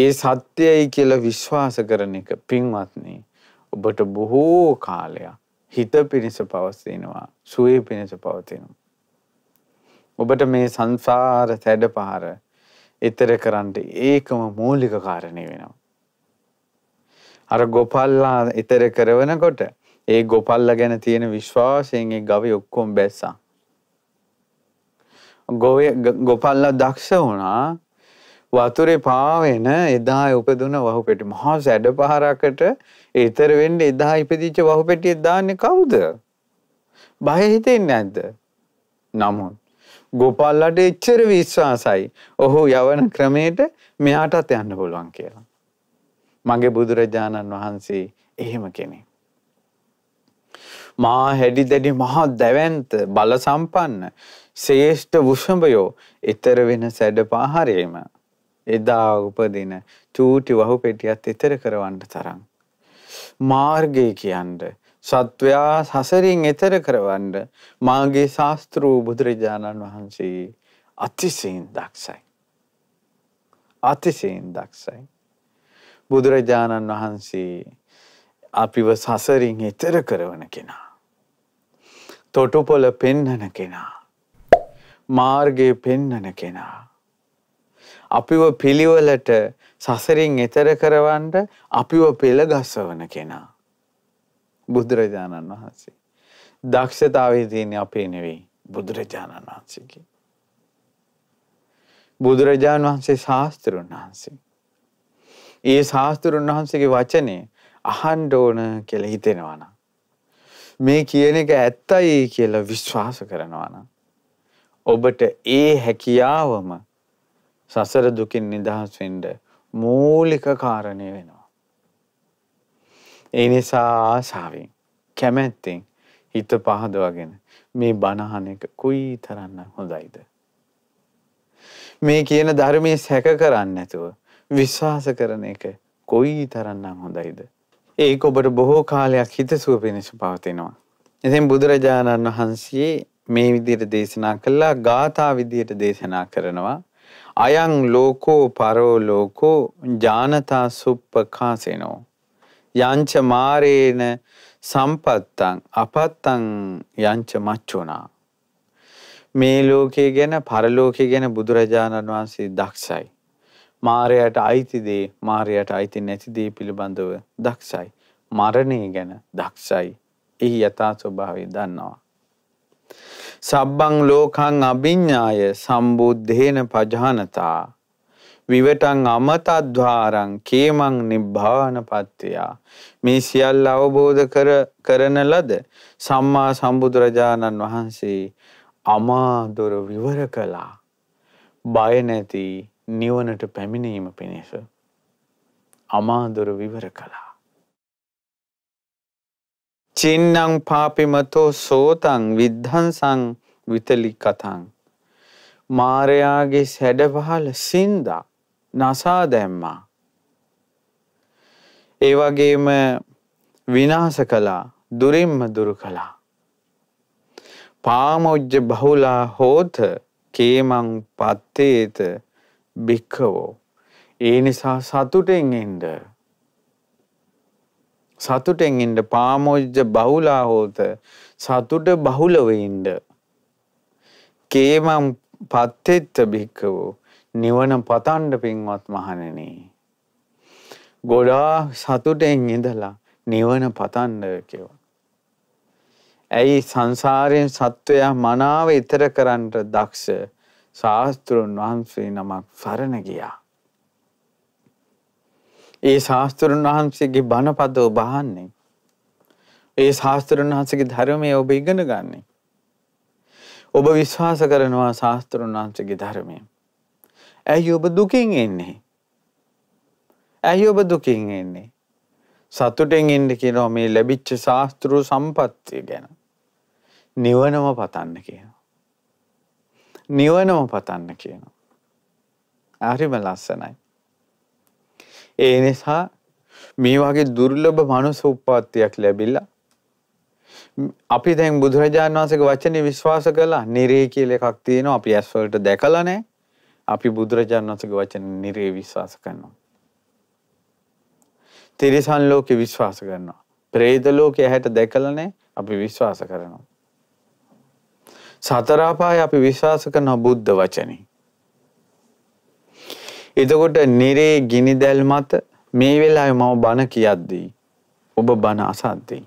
ඒ සත්‍යයි කියලා විශ්වාස කරන එක පින්වත්නි ඔබට බොහෝ කාලයක් හිත පිණිස පවතිනවා සුවේ පිණිස පවතිනවා. ඔබට මේ සංසාර සැඩ පාර එතර කරන්ට ඒකම මූලික කාරණය වෙනවා. අර ගොපල්ලා ඉතර කරවනකොට ඒ ගොපල්ලා ගැන තියෙන විශ්වාසයෙන් ඒ ගවය ඔක්කොම බැස්සා. ගොපල්ලා දක්ෂ වුණා වතුරේ පාවෙන එදා උපදුන වහු පෙටි මහා සැඩ පහරකට ඒතර වෙන්න එදා ඉපදිච්ච වහු පෙටිය දාන්නේ කවුද? බය හිතෙන්නේ නැද්ද? නමුත් ගෝපල්ලාට එච්චර විශ්වාසයි. ඔහු යවන ක්‍රමයට මෙයාටත් යන්න පුළුවන් කියලා. මගේ බුදුරජාණන් වහන්සේ එහෙම කෙනෙක්. මා හැඩි දැඩි මහා දැවැන්ත බල සම්පන්න ශ්‍රේෂ්ඨ වෘෂභයෝ ඊතර වෙන සැඩ පහරේම එදා උපදින චූටි වහු පෙටියත් ඊතර කරවන්න තරම් මාර්ගය කියන්නේ සත්වයා සසරින් එතර කරවන්න මාගේ ශාස්ත්‍ර වූ බුදුරජාණන් වහන්සේ අතිශයින් දක්ෂයි. අතිශයින් දක්ෂයි. බුදුරජාණන් වහන්සේ අපිව සසරින් එතර කරවන කෙනා. තොටුපොල පෙන්නන කෙනා. මාර්ගය පෙන්නන කෙනා. අපිව පිළිවලට සසරින් එතර කරවන්ට අපිව පෙළ ගස්සවන කෙනා. බුදුරජාණන් වහන්සේ. දක්ෂතාවේ තියෙන අපේ නෙවෙයි බුදුරජාණන් වහන්සේගේ. බුදුරජාණන් වහන්සේ ශාස්තෘන් වහන්සේ. ඒ ශාස්තෘන් වහන්සේගේ වචනේ අහන්ඩ ඕන කියලා හිතෙනවනම් මේ කියන එක ඇත්තයි කියලා විශ්වාස කරනවනම් ඔබට ඒ හැකියාවම සසර දුකින් නිදහස් වෙන්න මූලික කාරණය වෙනවා. ඒ නිසා ආසාවෙන් කැමැත්තෙන් හිත පහදවගෙන මේ බණහන එක කුයි තරන්න හොඳයිද. මේ කියන ධර්මයේ සැක කරන්න නැතුව විශ්වාස කරන එක කොයි තරන්නම් හොඳයිද. ඒක ඔබට බොහෝ කාලයක් හිතසුව පිණිස පවතිනවා. එතින් බුදුරජාණන් වහන්සේ මේ විදියට දේශනා කළා ගාථා විදියට දේශනා කරනවා. අයං ලෝකෝ පරෝ ලෝකෝ ජානතා සුප්පකාසිනෝ. යංච මාරේන සම්පත්තං අපත්තං යංච මච්චුනා. මේ ලෝකයේ ගැන පරලෝකයේ ගැන බුදුරජාණන් වහන්සේ දක්ෂයි. මාරයට අයිති දේ මාරයට අයිති නැති දේ පිළිබඳව දක්ෂයි. මරණය ගැන දක්ෂයි. එහි යථා ස්වභාවය දන්නවා. සබ්බං ලෝකං අභිඤ්ඤාය සම්බුද්ධේන පජානතා විවටං අමතද්වාරං කේමං නිබ්බානපත්ත්‍ය මේ සියල්ල අවබෝධ කර කරන ලද සම්මා සම්බුදුරජාණන් වහන්සේ අමා දොර විවර කළා බය නැති නිවනට පැමිණීම පිණිස අමාදුර විවර කළා. චින්නං පාපිමතෝ සෝතං විද්ධන්සං විතලි කතං. මාරයාගේ සැඩවහල සින්දා නසා දැම්මා. ඒ වගේම විනාස කළා දුරින්ම දුරු කළා. පාමොජ්ජ බහුලා හෝත කේමං පත්තේත භික්කවෝ. ඒ නිසා සතුටෙන් එන්ඩ සතුටෙන් එන්ඩ පාමෝජ්ජ බහුලා හෝත සතුට බහුලවෙන්ඩ. කේමම් පත්තෙත්ත භික්කවෝ නිවන පතන්ඩ පින්වත් මහණනේ. ගොඩා සතුටෙන් ඉඳලා නිවන පතන්ඩ කියවා. ඇයි සංසාරයෙන් සත්වයා මනාව ඉතර කරන්නට දක්ෂ ශාස්තෘන් වහන්සේ නමක් සරණ ගියා. ඒ ශාස්තෘන් වහන්සේගේ බණපද ඔබ අහන්නේ. ඒ ශාස්තෘන් වහන්සේගේ ධර්මය ඔබ ඉගෙන ගන්නේ. ඔබ විශ්වාස කරනවා ශාස්තෘන් වහන්සේගේ ධර්මය. ඇයි ඔබ දුකින් එන්නේ? ඇයි ඔබ දුකින් එන්නේ? සතුටෙන් ඉන්න කියනවා මේ ලැබිච්ච ශාස්ත්‍රු සම්පත්තිය ගැන. නිවනම පතන්න කියන. නිවනම පතන්න කියනවා. හරිම ලස්සනයි. ඒ නිසා මේ වගේ දුර්ලභ මනුස්ස උප්පත්තියක් ලැබිලා අපි දැන් බුදුරජාණන් වහන්සේගේ වචනේ විශ්වාස කළා. නිරේ කියලා එකක් තියෙනවා. අපි ඇස් වලට දැකලා නැහැ. අපි බුදුරජාණන් වහන්සේගේ වචනේ නිරේ විශ්වාස කරනවා. තිරිසන් ලෝකේ විශ්වාස කරනවා. ප්‍රේත ලෝකේ ඇහැට දැකලා නැහැ. අපි විශ්වාස කරනවා. සතර අපාය අපි විශ්වාස කරන බුද්ධ වචනේ. එතකොට නිරේ ගිනි දැල් මත මේ වෙලාවේ මම බණ කියද්දී ඔබ බණ අසද්දී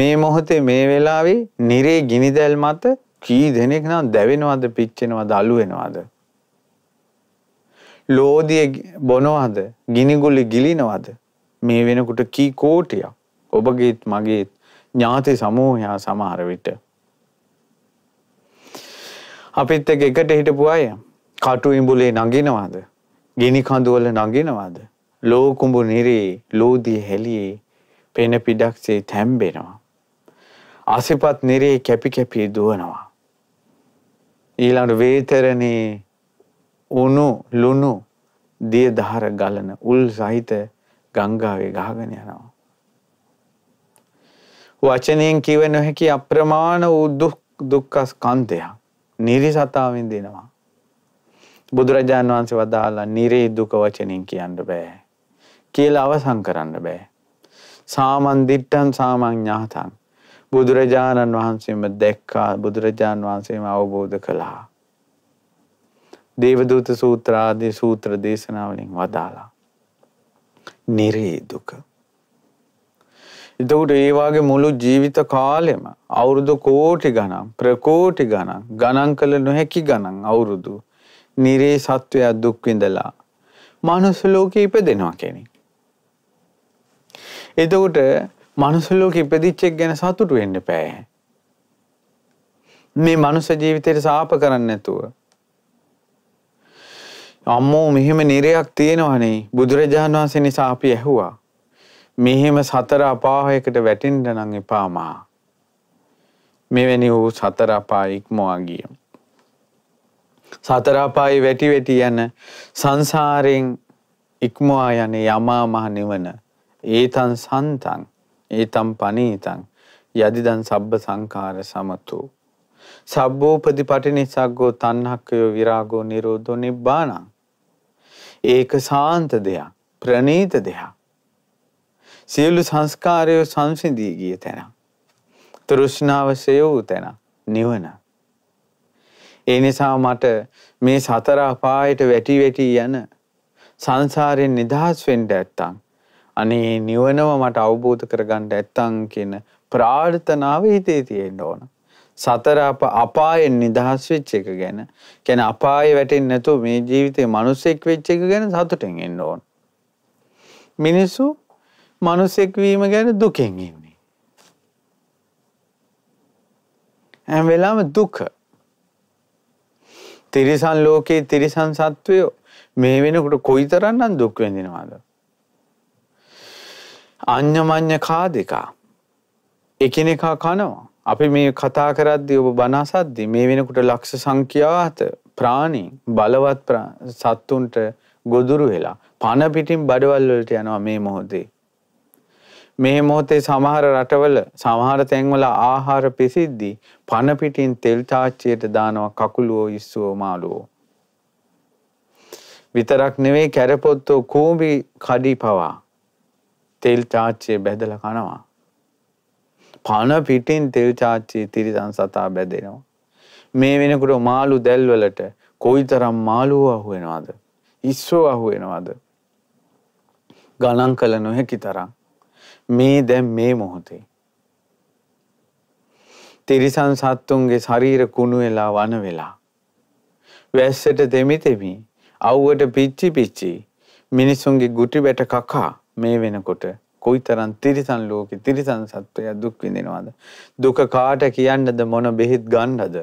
මේ මොහොතේ මේ වෙලාවේ නිරේ ගිනි දැල් මත කී දෙනෙක් නම් දැවෙනවද පිච්චෙනවද අළු වෙනවද ලෝදිය බොනවද ගිනිගුලි ගිලිනවද මේ වෙනකොට කී කෝටියක් ඔබගේත් මගේත් ඥාති සමූහයා සමහර විට අපිත් එක්ක එකට හිටපු අය කටු ඉඹුලේ නගිනවද? ගිනි කඳුවල නගිනවද? ලෝ කුඹු නිරේ ලෝදිය හෙළියේ පෙන පිටක්සේ තැම්බෙනවා. ආසිපත් නිරේ කැපි කැපි දුවනවා. ඊළඟ වේතරණේ උණු ලුණු දිය දහර ගලන උල් සහිත ගංගාවේ ගහගෙන යනවා. වචනයෙන් කිව නොහැකි අප්‍රමාණ වූ දුක් දුක්ඛ ස්කන්ධයක්. නිරිසතාවෙන් දෙනවා. බුදුරජාණන් වහන්සේ වදාලා නිරේ දුක වචනින් කියන්න බෑ. කියලා අවසන් කරන්න බෑ. සාමන් දිට්ටන් සාමඤ්ඤාතං බුදුරජාණන් වහන්සේම දැක්කා බුදුරජාණන් වහන්සේම අවබෝධ කළා. දේවදූත සූත්‍ර ආදී සූත්‍ර දේශනාවලින් වදාලා නිරේ දුක එතකොට ඒ වගේ මුළු ජීවිත කාලෙම අවුරුදු කෝටි ගණන් ප්‍රකෝටි ගණන් ගණන් කළ නොහැකි ගණන් අවුරුදු නිරේ සත්වයා දුක් විඳලා මනුස්ස ලෝකෙ ඉපදෙනවා කෙනෙක්. එතකොට මනුස්ස ලෝකෙ ඉපදිච්ච එක ගැන සතුටු වෙන්න බෑ. මේ මනුස්ස ජීවිතයට සාප කරන්නේ නැතුව අම්මෝ මෙහෙම නිරයක් තියෙනවනේ බුදුරජාණන් වහන්සේ නිසා අපි ඇහුවා මෙහෙම සතර අපාහයකට වැටෙන්ට නං එපාමා. මෙවැනි වූ සතර අපායික් මොවාගිය. සතරාපායි වැටි වැටි යන සංසාරයෙන් ඉක්මවා යන යමා මහ නිවන ඒතන් සන්තන් ඒතම් පනීතන් යදිදන් සබ්බ සංකාර සමතු. සබ්බෝපදි පටිනිසක්ගෝ තන්හක්කයෝ විරාගෝ නිරෝධෝ නිබ්බානං. ඒක සාන්ත දෙයක් ප්‍රනීත දෙයක්. සියලු සංස්කාරය සංසිඳී ගිය තැන. තෘෂ්ණාව සය වූ තැන නිවන. ඒ නිසා මට මේ සතර අපායට වැටි වැටි යන සංසාරයෙන් නිදහස් වෙන්න ඇත්තම් අනේ නිවනම මට අවබෝධ කරගන්න ඇත්තම් කියන ප්‍රාර්ථනාව හිතේ තියෙන්න ඕන. සතර අපායෙන් නිදහස් වෙච්ච එක ගැන කියන්නේ අපායේ වැටෙන්නේ නැතුව මේ ජීවිතේ මිනිසෙක් වෙච්ච එක ගැන සතුටෙන් ඉන්න ඕන. මිනිස්සු මනුස්සෙක් වීම ගැන දුකෙන් ඉන්නේ. හැම වෙලාවෙම දුක. තිරිසන් ලෝකේ තිරිසන් සත්වයෝ මේ වෙනකොට කොයිතරම්නම් දුක් විඳිනවද? අඤ්ඤමඤ්ඤ කාදිකා. එකිනෙකා කනවා. අපි මේ කතා කරද්දී ඔබ බණ අසද්දී මේ වෙනකොට ලක්ෂ සංඛ්‍යාත ප්‍රාණී බලවත් සත්තුන්ට ගොදුරු වෙලා පණ පිටින් බඩවල් වලට යනවා මේ මොහොතේ. මේ මොහොතේ සමහර රටවල සමහර තැන්වල ආහාර පිසිද්දී පන පිටින් තෙල් තාච්චියට දානවා කකුලෝ ඉස්සෝ මාළුවෝ විතරක් නෙවෙයි කැරපොත්තෝ කූඹි කඩි පවා තෙල් තාච්චිය බැදලා කනවා පන පිටින් තෙල් තාච්චිය තිරිසන් සතා බැදෙනවා මේ වෙනකොට මාළු දැල්වලට කොයිතරම් මාළුව අහුවෙනවද ඉස්සෝ අහුවෙනවද ගණන් කළ නොහැකි තරම් මේ දැන් මේ මොහොතේ. තිරිසන් සත්තුන්ගේ ශරීර කුණු වෙලා වන වෙලා. වැස්සට දෙමිතෙමි අව්වට පිච්චි පිච්චි මිනිසුන්ගේ ගුටි වැට කකා මේ වෙනකොට කොයිතරම් තිරිසන් ලෝකේ තිරිසන් සත්වය දුක් විඳිනවද දුක කාට කියන්නද මොන බෙහෙත් ගන්නද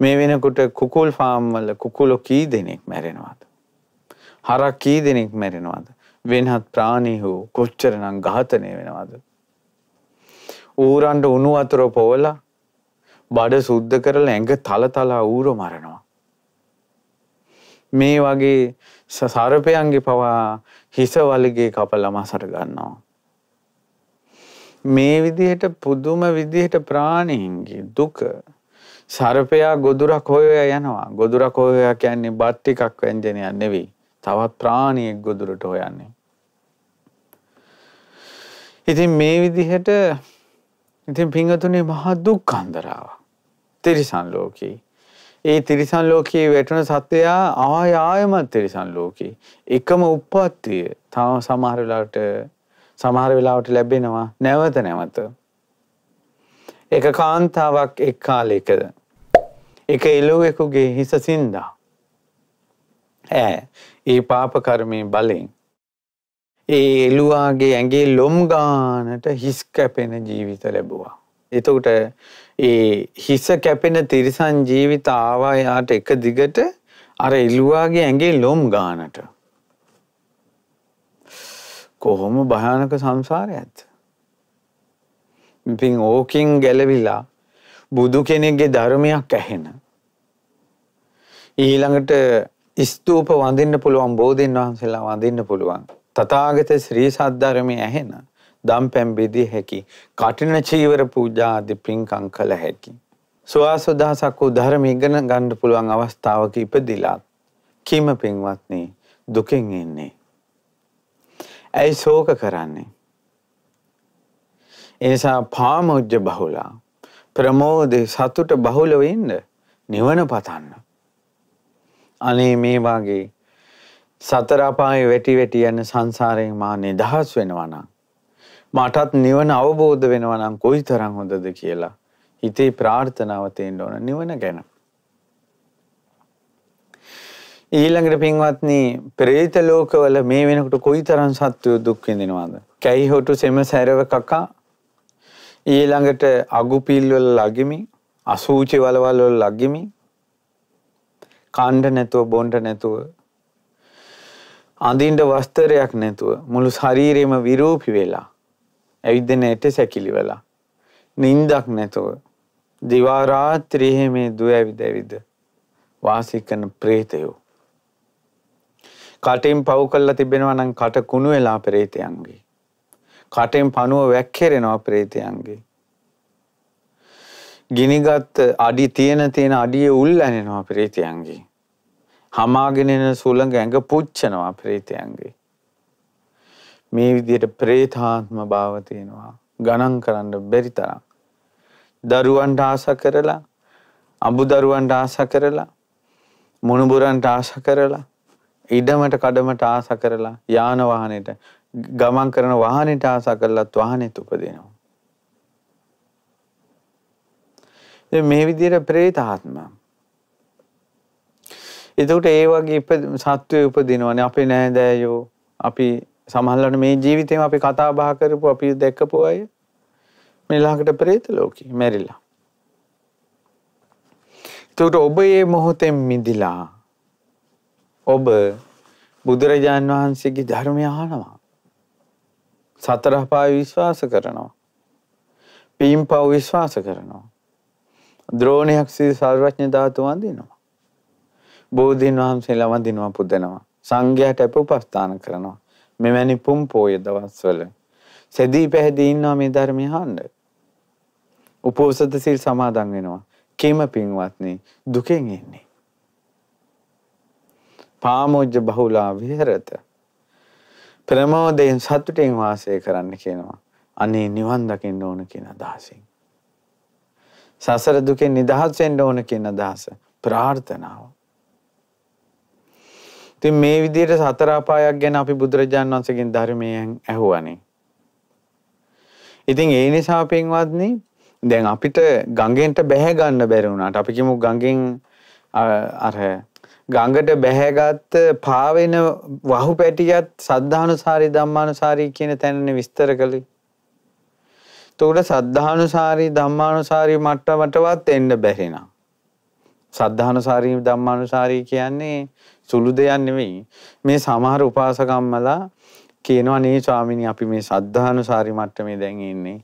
මේ වෙනකොට කුකුල් ෆාම් වල කුකුලෝ කී දෙනෙක් මැරෙනවද හරක් කී දෙනෙක් මැරෙනවද වෙනත් ප්‍රාණී හෝ කොච්චරනම් ඝාතනය වෙනවද? ඌරන්ට උණු වතුර පොවලා බඩ සුද්ධ කරලා ඇඟ තල තලා ඌර මරනවා. මේ වගේ සර්පයන්ගේ පවා හිස වලිගේ කපලා මසට ගන්නවා. මේ විදිහට පුදුම විදිහට ප්‍රාණීන්ගේ දුක සර්පයා ගොදුරක් හොයලා යනවා. ගොදුරක් හොයලා කියන්නේ බත් ටිකක් වෙන්ජනයක් නෙවෙයි. තවත් ප්‍රාණියෙක් ගොදුරට හොයන්නේ. ඉතින් මේ විදිහට ඉතින් පිංහතුනේ මහා දුක්කන්දරාව. තිරිසන් ලෝකී. ඒ තිරිසන් ලෝකයේ වැටන සත්වයා ආය ආයමත් තිරිසන් ලෝකී. එකම උප්පත්තිය තම සමහර වෙලාවට සමහර වෙලාවට ලැබෙනවා නැවත නැවත. එක කාන්තාවක් එක් කාලයකද. එක එලොවෙකුගේ හිස සින්දා. ඈ ඒ පාප කර්මයේ බලෙන් ඒ එළුවාගේ ඇඟේ ලොම් ගානට හිස් කැපෙන ජීවිත ලැබුවා. එතකොට ඒ හිස කැපෙන තිරිසන් ජීවිත ආවා යාට එක දිගට අර එළුවාගේ ඇඟේ ලොම් ගානට. කොහොම භයානක සංසාරයක්ද? ඉතින් ඕකින් ගැලවිලා බුදු කෙනෙක්ගේ ධර්මයක් ඇහෙන ඊළඟට ස්තූප වඳින්න පුළුවන් බෝධීන් වහන්සේලා වඳින්න පුළුවන්. තථාගත ශ්‍රී සද්ධර්මයේ ඇහෙන දම් පැම්බෙදී හැකි කටින චීවර පූජා ආදී පින්කම් කළ හැකි. සුවාසුදහසක් වූ ධර්ම ඉගෙන ගන්න පුළුවන් අවස්ථාවක ඉපදිලා කීම පින්වත්නි දුකෙන් ඉන්නේ. ඇයි ශෝක කරන්නේ? එනිසා පාමොජ්ජ බහුලා ප්‍රමෝදේ සතුට බහුලව ඉන්න නිවන පතන්න. අනේ මේ වාගේ සතර අපායේ වැටි වැටි යන සංසාරයෙන් මා නිදහස් වෙනවා නම් මටත් නිවන අවබෝධ වෙනවා නම් කොයිතරම් හොඳද කියලා හිතේ ප්‍රාර්ථනාව තෙන්න ඕන නිවන ගැන. ඊළඟට පින්වත්නි പ്രേත ලෝකවල මේ වෙනකොට කොයිතරම් සත්වෝ දුක් විඳිනවද? කැයි හොටු සෙම සැරව කකා ඊළඟට අගුපිල් වල ලගිමි, අසූචි වලවල් වල ලගිමි, කණ්ඩ නැතුව බොන්ඩ නැතුව අඳින්ට වස්තරයක් නැතුව මුළු ශරීරෙම විරූපි වෙලා ඇවිද්දෙන එට සැකිලි වෙලා නින්දක් නැතුව දිවා රාත්‍රියේ මේ දුව ඇවිද ඇවිද වාසය කරන ප්‍රේතයෝ කටෙන් පව් කරලා තිබෙනවා නම් කට කුණු වෙලා ප්‍රේතයන්ගේ කටෙන් පණුව වැක්කෙරෙනවා ප්‍රේතයන්ගේ ගිනිගත් අඩි තියෙන තියෙන අඩිය උල් ඇනෙනවා ප්‍රීතියන්ගේ. හමාගෙන එන සුළඟ ඇඟ පුච්චනවා ප්‍රීතියන්ගේ. මේ විදියට ප්‍රේතාත්ම භාව තියෙනවා. ගණන් කරන්න බැරි තරම්. දරුවන්ට ආස කරලා අඹු දරුවන්ට ආස කරලා මුණුබුරන්ට ආස කරලා ඉඩමට කඩමට ආස කරලා යාන වාහනයට ගමන් කරන වාහනයට ආස කරලත් වාහනේට උපදිනවා මේ විදිහට ප්‍රේත ආත්ම. එතකොට ඒ වගේ සත්වය උපදිනවනේ අපේ නෑදෑයෝ අපි සමහරවිට මේ ජීවිතේම අපි කතා බහ කරපු අපි දැක්කපු අය මේ ළඟට ප්‍රේත ලෝකෙ මැරිලා. එතකොට ඔබ මේ මොහොතෙන් මිදිලා ඔබ බුදුරජාන් වහන්සේගේ ධර්මය අහනවා. සතර පාය විශ්වාස කරනවා. පින්පව් විශ්වාස කරනවා. ද්‍රෝණයක් සිට සර්වඥ ධාතු වඳිනවා. බෝධීන් වහන්සේලා වඳිනවා පුදනවා. සංඝයාට අප උපස්ථාන කරනවා. මෙවැනි පුම් පෝය දවස්වල සෙදී පැහැදී ඉන්නවා මේ ධර්මය අහන්න. උපෝසත සිල් සමාදන් වෙනවා. කේම පින්වත්නි දුකෙන් ඉන්නේ. පාමොජ්ජ බහුලා විහෙරත. ප්‍රමෝදයෙන් සතුටින් වාසය කරන්න කියනවා. අනේ නිවන් දකින්න ඕන කියන අදහසින්. සසර දුකෙන් නිදහස් වෙන්න ඕන කියන අදහස ප්‍රාර්ථනාව. ඉතින් මේ විදිහට සතර අපායක් ගැන අපි බුදුරජාන් වහන්සේගෙන් ධර්මයෙන් ඇහුවානේ. ඉතින් ඒ නිසා පින්වත්නි දැන් අපිට ගඟෙන්ට බැහැ ගන්න බැරි වුණාට අපි කිමු ගඟෙන් අර ගඟට බැහැගත් පාවෙන වහු පැටියත් සද්ධානුසාරී ධම්මානුසාරී කියන තැනනේ විස්තර කළේ. එතකොට සද්ධානුසාරී ධම්මානුසාරී මට්ටමටවත් එන්න බැරි නා. සද්ධානුසාරී ධම්මානුසාරී කියන්නේ සුළු දෙයක් නෙවෙයි. මේ සමහර උපාසකම්මලා කියනවා නේ ස්වාමිනී අපි මේ සද්ධානුසාරී මට්ටමේ දැන් ඉන්නේ.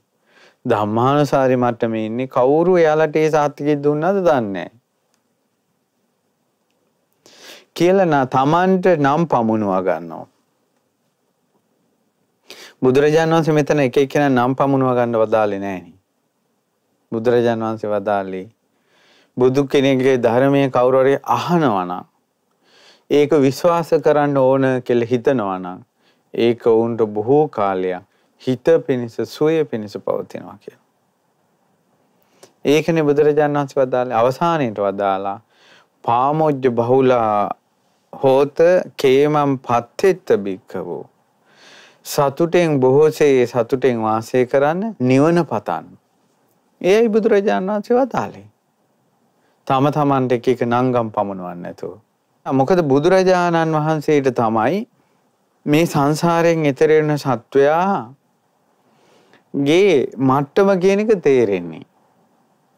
ධම්මානුසාරී මට්ටමේ ඉන්නේ. කවුරු එයාලට ඒ සාත්‍තිකෙ දුන්නාද දන්නේ කියලා නා Tamanට නම් පමුණුවා ගන්නවා. බුදුරජාණන් වහන්සේ මෙතන එක එක නම් පමුණුව ගන්න වදාලේ නෑනේ. බුදුරජාණන් වහන්සේ වදාලේ බුදු කෙනෙක්ගේ ධර්මයේ කවුරු හරි අහනවා නම් ඒක විශ්වාස කරන්න ඕන කියලා හිතනවා නම් ඒක වුන්ට බොහෝ කාලයක් හිත පිණිස සුවය පිණිස පවතිනවා කියලා. ඒකනේ බුදුරජාණන් වහන්සේ වදාලේ අවසානයේට වදාලා පාමොජ්ජ බහුලා හෝත කේමම් පත්තෙත්ත බික්කවෝ සතුටෙන් බොහෝසේ සතුටෙන් වාසය කරන්න නිවන පතන්න. ඒයි බුදුරජාණන් වහන්සේ වදාළේ. තම තමන්ට එක එක නංගම් පමුණුවන්න ඇතු. මොකද බුදුරජාණන් වහන්සේට තමයි මේ සංසාරයෙන් එතරෙන සත්වයා ගේ මට්ටම කියන එක තේරෙන්නේ.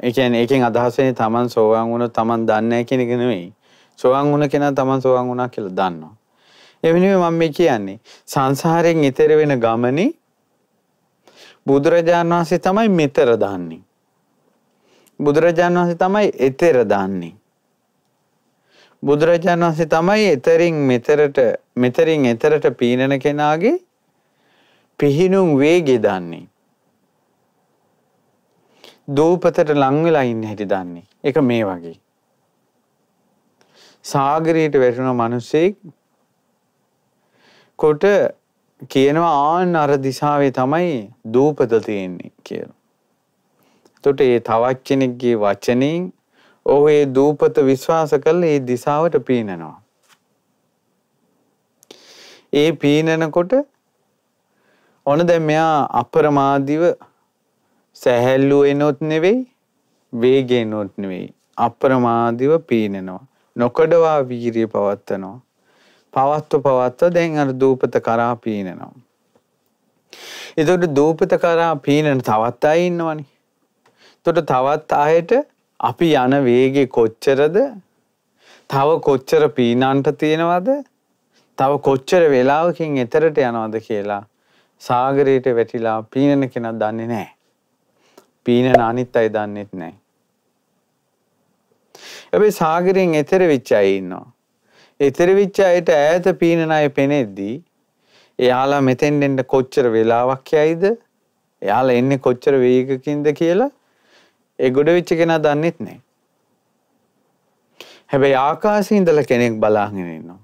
ඒ කියන්නේ එකෙන් අදහස් වෙන්නේ තමන් සෝවාන් වුණොත් තමන් දන්නේ නැහැ කියන එක නෙවෙයි. සෝවාන් වුණ කෙනා තමන් සෝවාන් වුණා කියලා දන්නවා. එවැනිම මම මේ කියන්නේ. සංසාරයෙන් එතෙර වෙන ගමනේ බුදුරජාණන් වහන්සේ තමයි මෙතර දාන්නේ. බුදුරජාණන් වහන්සේ තමයි එතෙර දාන්නේ. බුදුරජාණන් වහන්සේ තමයි එතරින් මෙතරට මෙතරින් එතරට පීනන කෙනාගේ පිහිනුම් වේගය දන්නේ. දූපතට ලං වෙලා ඉන්න හැටි දන්නේ. ඒක මේ වගේ. සාගරයට වැටුණ මිනිසෙක් කොට කියනවා ආන් අර දිසාවේ තමයි දූපත තියෙන්නේ කියලා. එතකොට ඒ තවත් කෙනෙක්ගේ වචනෙන් ඔහු ඒ දූපත විශ්වාස කරලා ඒ දිසාවට පීනනවා. ඒ පීනනකොට ඔන්න දැන් මෙයා අප්‍රමාදීව සැහැල්ලුවෙනොත් නෙවෙයි වේගෙනොත් නෙවෙයි අප්‍රමාදීව පීනනවා. නොකඩවා වීරිය පවත්නවා. පවත්ව පවත්ව දැන් අර දූපත කරා පීනනවා. එතකොට දූපත කරා පීනන තවත් අය ඉන්නවනේ. එතකොට තවත් අයට අපි යන වේගේ කොච්චරද? තව කොච්චර පීනන්ට තියෙනවද? තව කොච්චර වෙලාවකින් එතරට යනවද කියලා සාගරයට වැටිලා පීනන කෙනක් දන්නේ නැහැ. පීනන අනිත් අය දන්නේත් නැහැ. හැබැයි සාගරයෙන් එතර වෙච්ච අය ඉන්නවා. එතර වෙච්ච අයට ඈත පීනන අය පෙනෙද්දී එයාලා මෙතෙන් එන්න කොච්චර වෙලාවක් යයිද? එයාලා එන්නේ කොච්චර වේගකින්ද කියලා ඒ ගොඩ වෙච්ච කෙනා දන්නෙත් නැහැ. හැබැයි ආකාශයේ ඉඳලා කෙනෙක් බලාගෙන ඉන්නවා.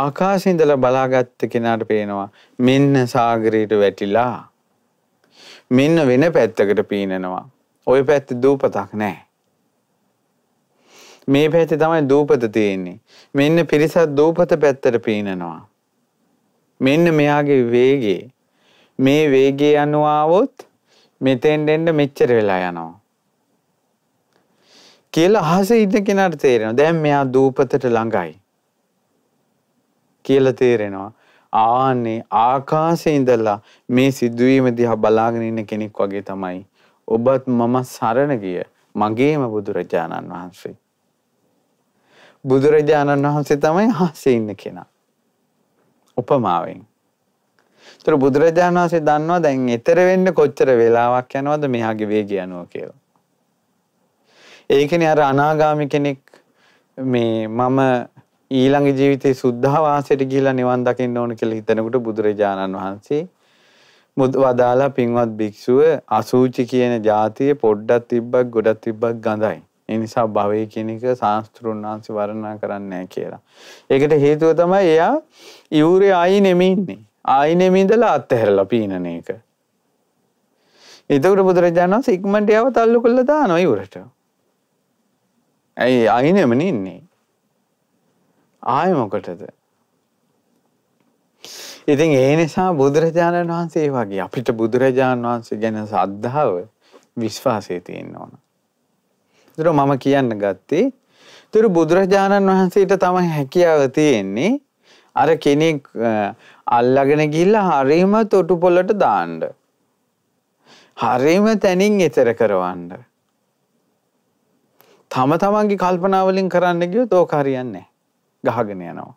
ආකාශයේ ඉඳලා බලාගත්ත කෙනාට පේනවා මෙන්න සාගරයට වැටිලා මෙන්න වෙන පැත්තකට පීනනවා. ওই පැත්තේ දූපතක් නැහැ. මේ පැත්තේ තමයි දූපත තියෙන්නේ. මෙන්න පිරිසක් දූපත පැත්තට පීනනවා. මෙන්න මෙයාගේ වේගය. මේ වේගය අනුව આવොත් මෙතෙන් දෙන්න මෙච්චර වෙලා යනවා. කියලා අහසේ ඉන්න කෙනාට තේරෙනවා. දැන් මෙයා දූපතට ළඟයි. කියලා තේරෙනවා. ආන්නේ ආකාශයේ ඉඳලා මේ සිදුවීම දිහා බලාගෙන ඉන්න කෙනෙක් වගේ තමයි ඔබත් මම සරණ ගිය මගේම බුදුරජාණන් වහන්සේ බුදුරජාණන් වහන්සේ තමයි අහසේ ඉන්න කෙනා. උපමාවෙන්. ඒතර බුදුරජාණන් වහන්සේ දන්නවා දැන් ඈතර වෙන්න කොච්චර වෙලාවක් යනවද මෙයාගේ වේගය යනවා කියලා. ඒකනේ අර අනාගාමි කෙනෙක් මේ මම ඊළඟ ජීවිතේ සුද්ධවාසයට ගිහිලා නිවන් දකින්න ඕන කියලා හිතනකොට බුදුරජාණන් වහන්සේ මුද වදාලා පින්වත් භික්ෂුව අසූචි කියන જાතිය පොඩ්ඩක් තිබ්බක් ගොඩක් තිබ්බක් ගඳයි. ඒ නිසා භවය කියන එක ශාස්ත්‍රුන් වහන්සේ වර්ණනා කරන්නේ නැහැ කියලා. ඒකට හේතුව තමයි එයා යූරේ ආයි නෙමෙන්නේ. ආයි නෙමෙඳලා අත්හැරලා පීනන එක. එතකොට බුදුරජාණන් වහන්සේ ඉක්මනට යව තල්ලු කළා දානවා යූරට. ඇයි ආයි නෙමෙන්නේ ඉන්නේ. ආයි මොකටද? ඉතින් ඒ නිසා බුදුරජාණන් වහන්සේ වගේ අපිට බුදුරජාණන් වහන්සේ ගැන සද්ධාව විශ්වාසය තියෙන්න ඕන. ඒතර මම කියන්න ගත්තේ ඒතර බුදුරජාණන් වහන්සේට තමයි හැකියාව තියෙන්නේ අර කෙනෙක් අල්ලගෙන ගිහිල්ලා හරීම තොටුපොළට දාන්න. හරීම තැනින් එතර කරවන්න. තම තමන්ගේ කල්පනා වලින් කරන්න ගියොත් ඕක හරියන්නේ නැහැ. ගහගෙන යනවා.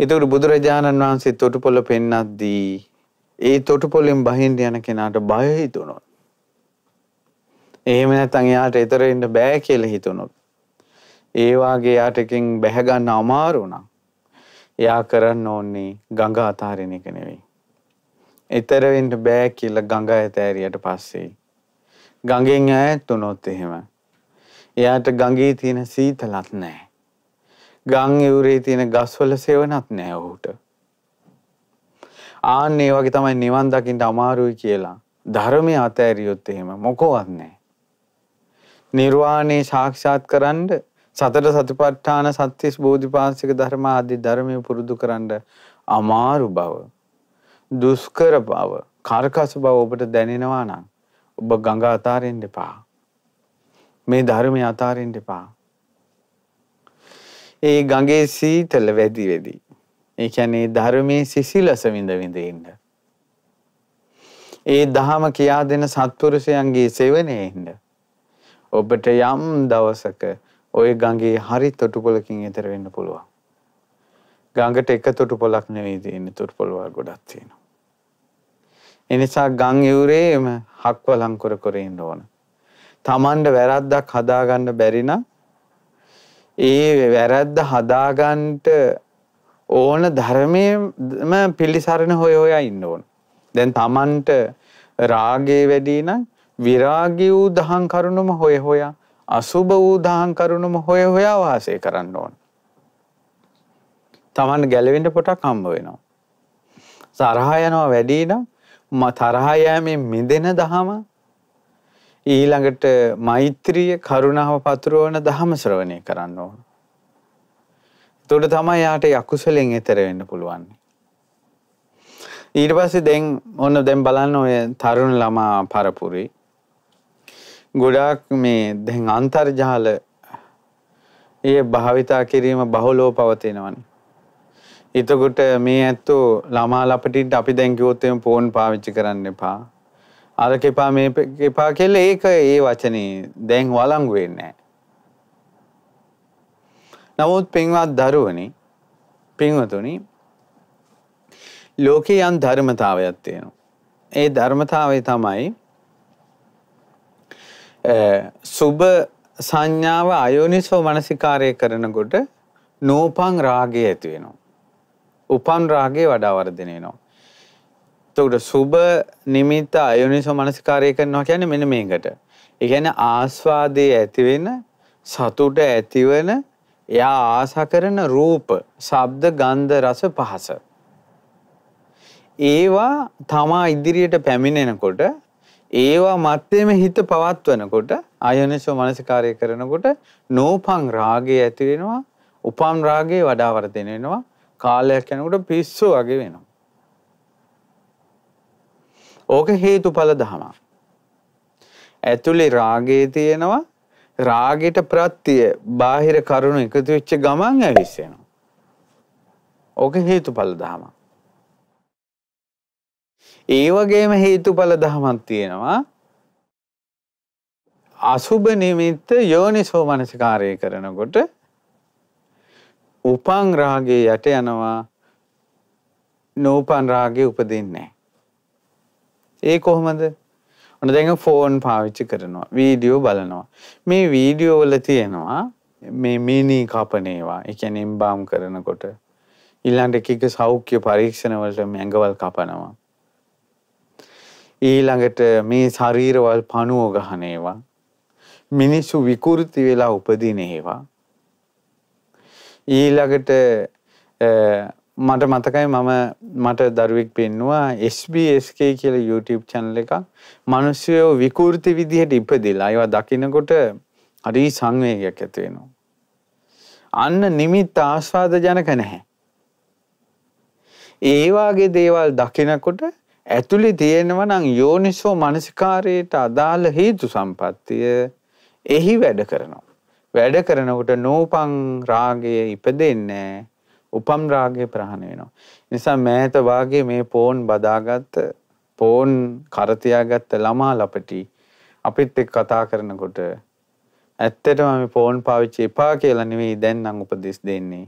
ඒතකොට බුදුරජාණන් වහන්සේ තොටුපොළ පෙන්නද්දී ඒ තොටුපොළෙන් බහින්න යන කෙනාට බය හිතුණොත් එහෙම නැත්නම් එයාට ඊතර ඉන්න බෑ කියලා හිතුණොත් ඒ වාගේ එයාට එකෙන් බැහැ ගන්න අමාරු නම් එයා කරන්න ඕනේ ගඟ අතාරින එක නෙවෙයි. ඊතර වෙන්න බෑ කියලා ගඟ ඇතෑරියට පස්සේ ගඟෙන් ඈත් වුණොත් එහෙම එයාට ගඟේ තියෙන සීතලත් නැහැ. ගං ඉවුරේ තියෙන ගස්වල සෙවණක් නැහැ ඔහුට. ආන්න ඒ වගේ තමයි නිවන් දකින්න අමාරුයි කියලා. ධර්මයේ අතෑරියොත් එහෙම මොකවත් නැහැ. නිර්වාණය සාක්ෂාත් කරන්න සතර සතිපට්ඨාන සත්‍තිස් බෝධිපාශික ධර්ම ආදී ධර්මය පුරුදු කරන්න අමාරු බව දුෂ්කර බව කාර්කස බව ඔබට දැනෙනවා නම් ඔබ ගඟ අතාරින්න එපා මේ ධර්මය අතාරින්න එපා ඒ ගඟේ සීතල වැඩි වැඩි ඒ කියන්නේ ධර්මයේ සිසිලස විඳ විඳ ඉන්න ඒ දහම කියා දෙන සත්පුරුෂයන්ගේ සෙවණේ ඉන්න ඔබට යම් දවසක ওই ගඟේ හරි තොටුපළකින් ඈතර වෙන්න පුළුවන්. ගඟට එක තොටුපළක් නෙවෙයි තියෙන්නේ තොටුපළවල් ගොඩක් තියෙනවා. ඒ නිසා ගම් යුරේම හක්වලම් කර කර ඉන්න ඕන. Tamanda වැරද්දක් හදාගන්න බැරි ඒ වැරද්ද හදාගන්නට ඕන ධර්මයේම පිළිසරණ හොය හොයා ඉන්න ඕන. දැන් Tamanට රාගේ වැඩි නම් විරාගී වූ දහං කරුණුම හොය හොයා අසුභ වූ දහං කරුණුම හොය හොයා වාසය කරන්න ඕන. Taman ගැලවෙන්න පොටක් හම්බ වෙනවා. තරහ යනවා වැඩි නම් ම තරහ යෑමෙන් මිදෙන දහම ඊළඟට මෛත්‍රිය කරුණාව පතුරවන දහම ශ්‍රවණය කරන්න ඕන. එතකොට තමයි යාට යකුසලෙන් එතර වෙන්න පුළුවන්. ඊට පස්සේ දැන් ඔන්න දැන් බලන්න ඔය තරුණ ළමා පරපුරේ ගොඩාක් මේ දැන් අන්තර්ජාල ඒ භාවිතා කිරීම බහුලෝ පවතිනවනි. එතකොට මේ ඇත්තෝ ළමා ලපටින්ට අපි දැන් කිව්වොත් එහෙම ෆෝන් පාවිච්චි කරන්න එපා. අර කෙපා මේ කෙපා කියලා ඒක ඒ වචනේ දැන් වළංගු වෙන්නේ නැහැ. නමුත් පින්වත් දරුවනි පින්වතුනි ලෝකේ යම් ධර්මතාවයක් තියෙනවා. ඒ ධර්මතාවය තමයි සුභ සංඥාව අයෝනිසෝ මනසිකාරය කරනකොට නූපන් රාගය ඇති වෙනවා. උපන් රාගේ වඩා වර්ධනය වෙනවා. එතකොට සුබ නිමිත්ත අයෝනිසෝ මනසිකාරය කරනවා කියන්නේ මෙන්න මේකට. ඒ කියන්නේ ආස්වාදයේ ඇති වෙන සතුට ඇතිවන එයා ආසා කරන රූප, ශබ්ද, ගන්ධ, රස, පහස. ඒවා තමා ඉදිරියට පැමිණෙනකොට ඒවා මැත්තේම හිත පවත්වනකොට ආයෝනිසෝ මනසිකාරය කරනකොට නෝපං රාගය ඇති වෙනවා උපම් රාගේ වඩා වර්ධනය වෙනවා කාලයක් යනකොට පිස්සු වගේ වෙනවා. ඕක හේතුඵල දහම. ඇතුලේ රාගේ තියෙනවා රාගෙට ප්‍රත්‍ය බාහිර කරුණු එකතු වෙච්ච ගමන් ඇවිස්සෙනවා. ඕක හේතුඵල දහමක්. ඒ වගේම හේතුඵල දහමක් තියෙනවා. අසුබ නිමිත්ත යෝනිසෝ මනසිකාරය කරනකොට උපං රාගේ යට යනවා නූපන් රාගේ උපදින්නේ ඒ කොහොමද? ඔන්න දැන් ෆෝන් පාවිච්චි කරනවා වීඩියෝ බලනවා මේ වීඩියෝ වල තියෙනවා මේ මිනි කපන ඒවා ඒ කියන්නේ එම්බාම් කරනකොට ඊළඟට එක එක සෞඛ්‍ය පරීක්ෂණ වලට මේ ඇඟවල් කපනවා ඊළඟට මේ ශරීරවල් පණුව ගහන ඒවා මිනිස්සු විකෘති වෙලා උපදින ඒවා ඊළඟට මට මතකයි මම මට දරුවෙක් පෙන්නවා SBSK කියල YouTube චැනල එක මනුස්්‍යයෝ විකෘති විදිහට ඉපදිලා ඒවා දකිනකොට අරී සංවේගයක් ඇතිවෙනවා. අන්න නිමිත් ආස්වාද ජනක නැහැ. ඒවාගේ දේවල් දකිනකොට ඇතුලේ තියෙනවා නම් යෝනිසෝ මනසිකාරයට අදාළ හේතු සම්පත්තිය එහි වැඩ කරනවා. වැඩ කරනකොට නෝපං රාගය ඉපදෙන්නේ උපම් රාගය ප්‍රහාණය වෙනවා. නිසා මෑත වාගේ මේ පෝන් බදාගත් පෝන් කරතියාගත්ත ළමා ලපටි අපිත් එක්ක කතා කරනකොට ඇත්තටම මේ ෆෝන් පාවිච්චි එපා කියලා නෙවෙයි දැන් නම් උපදෙස් දෙන්නේ.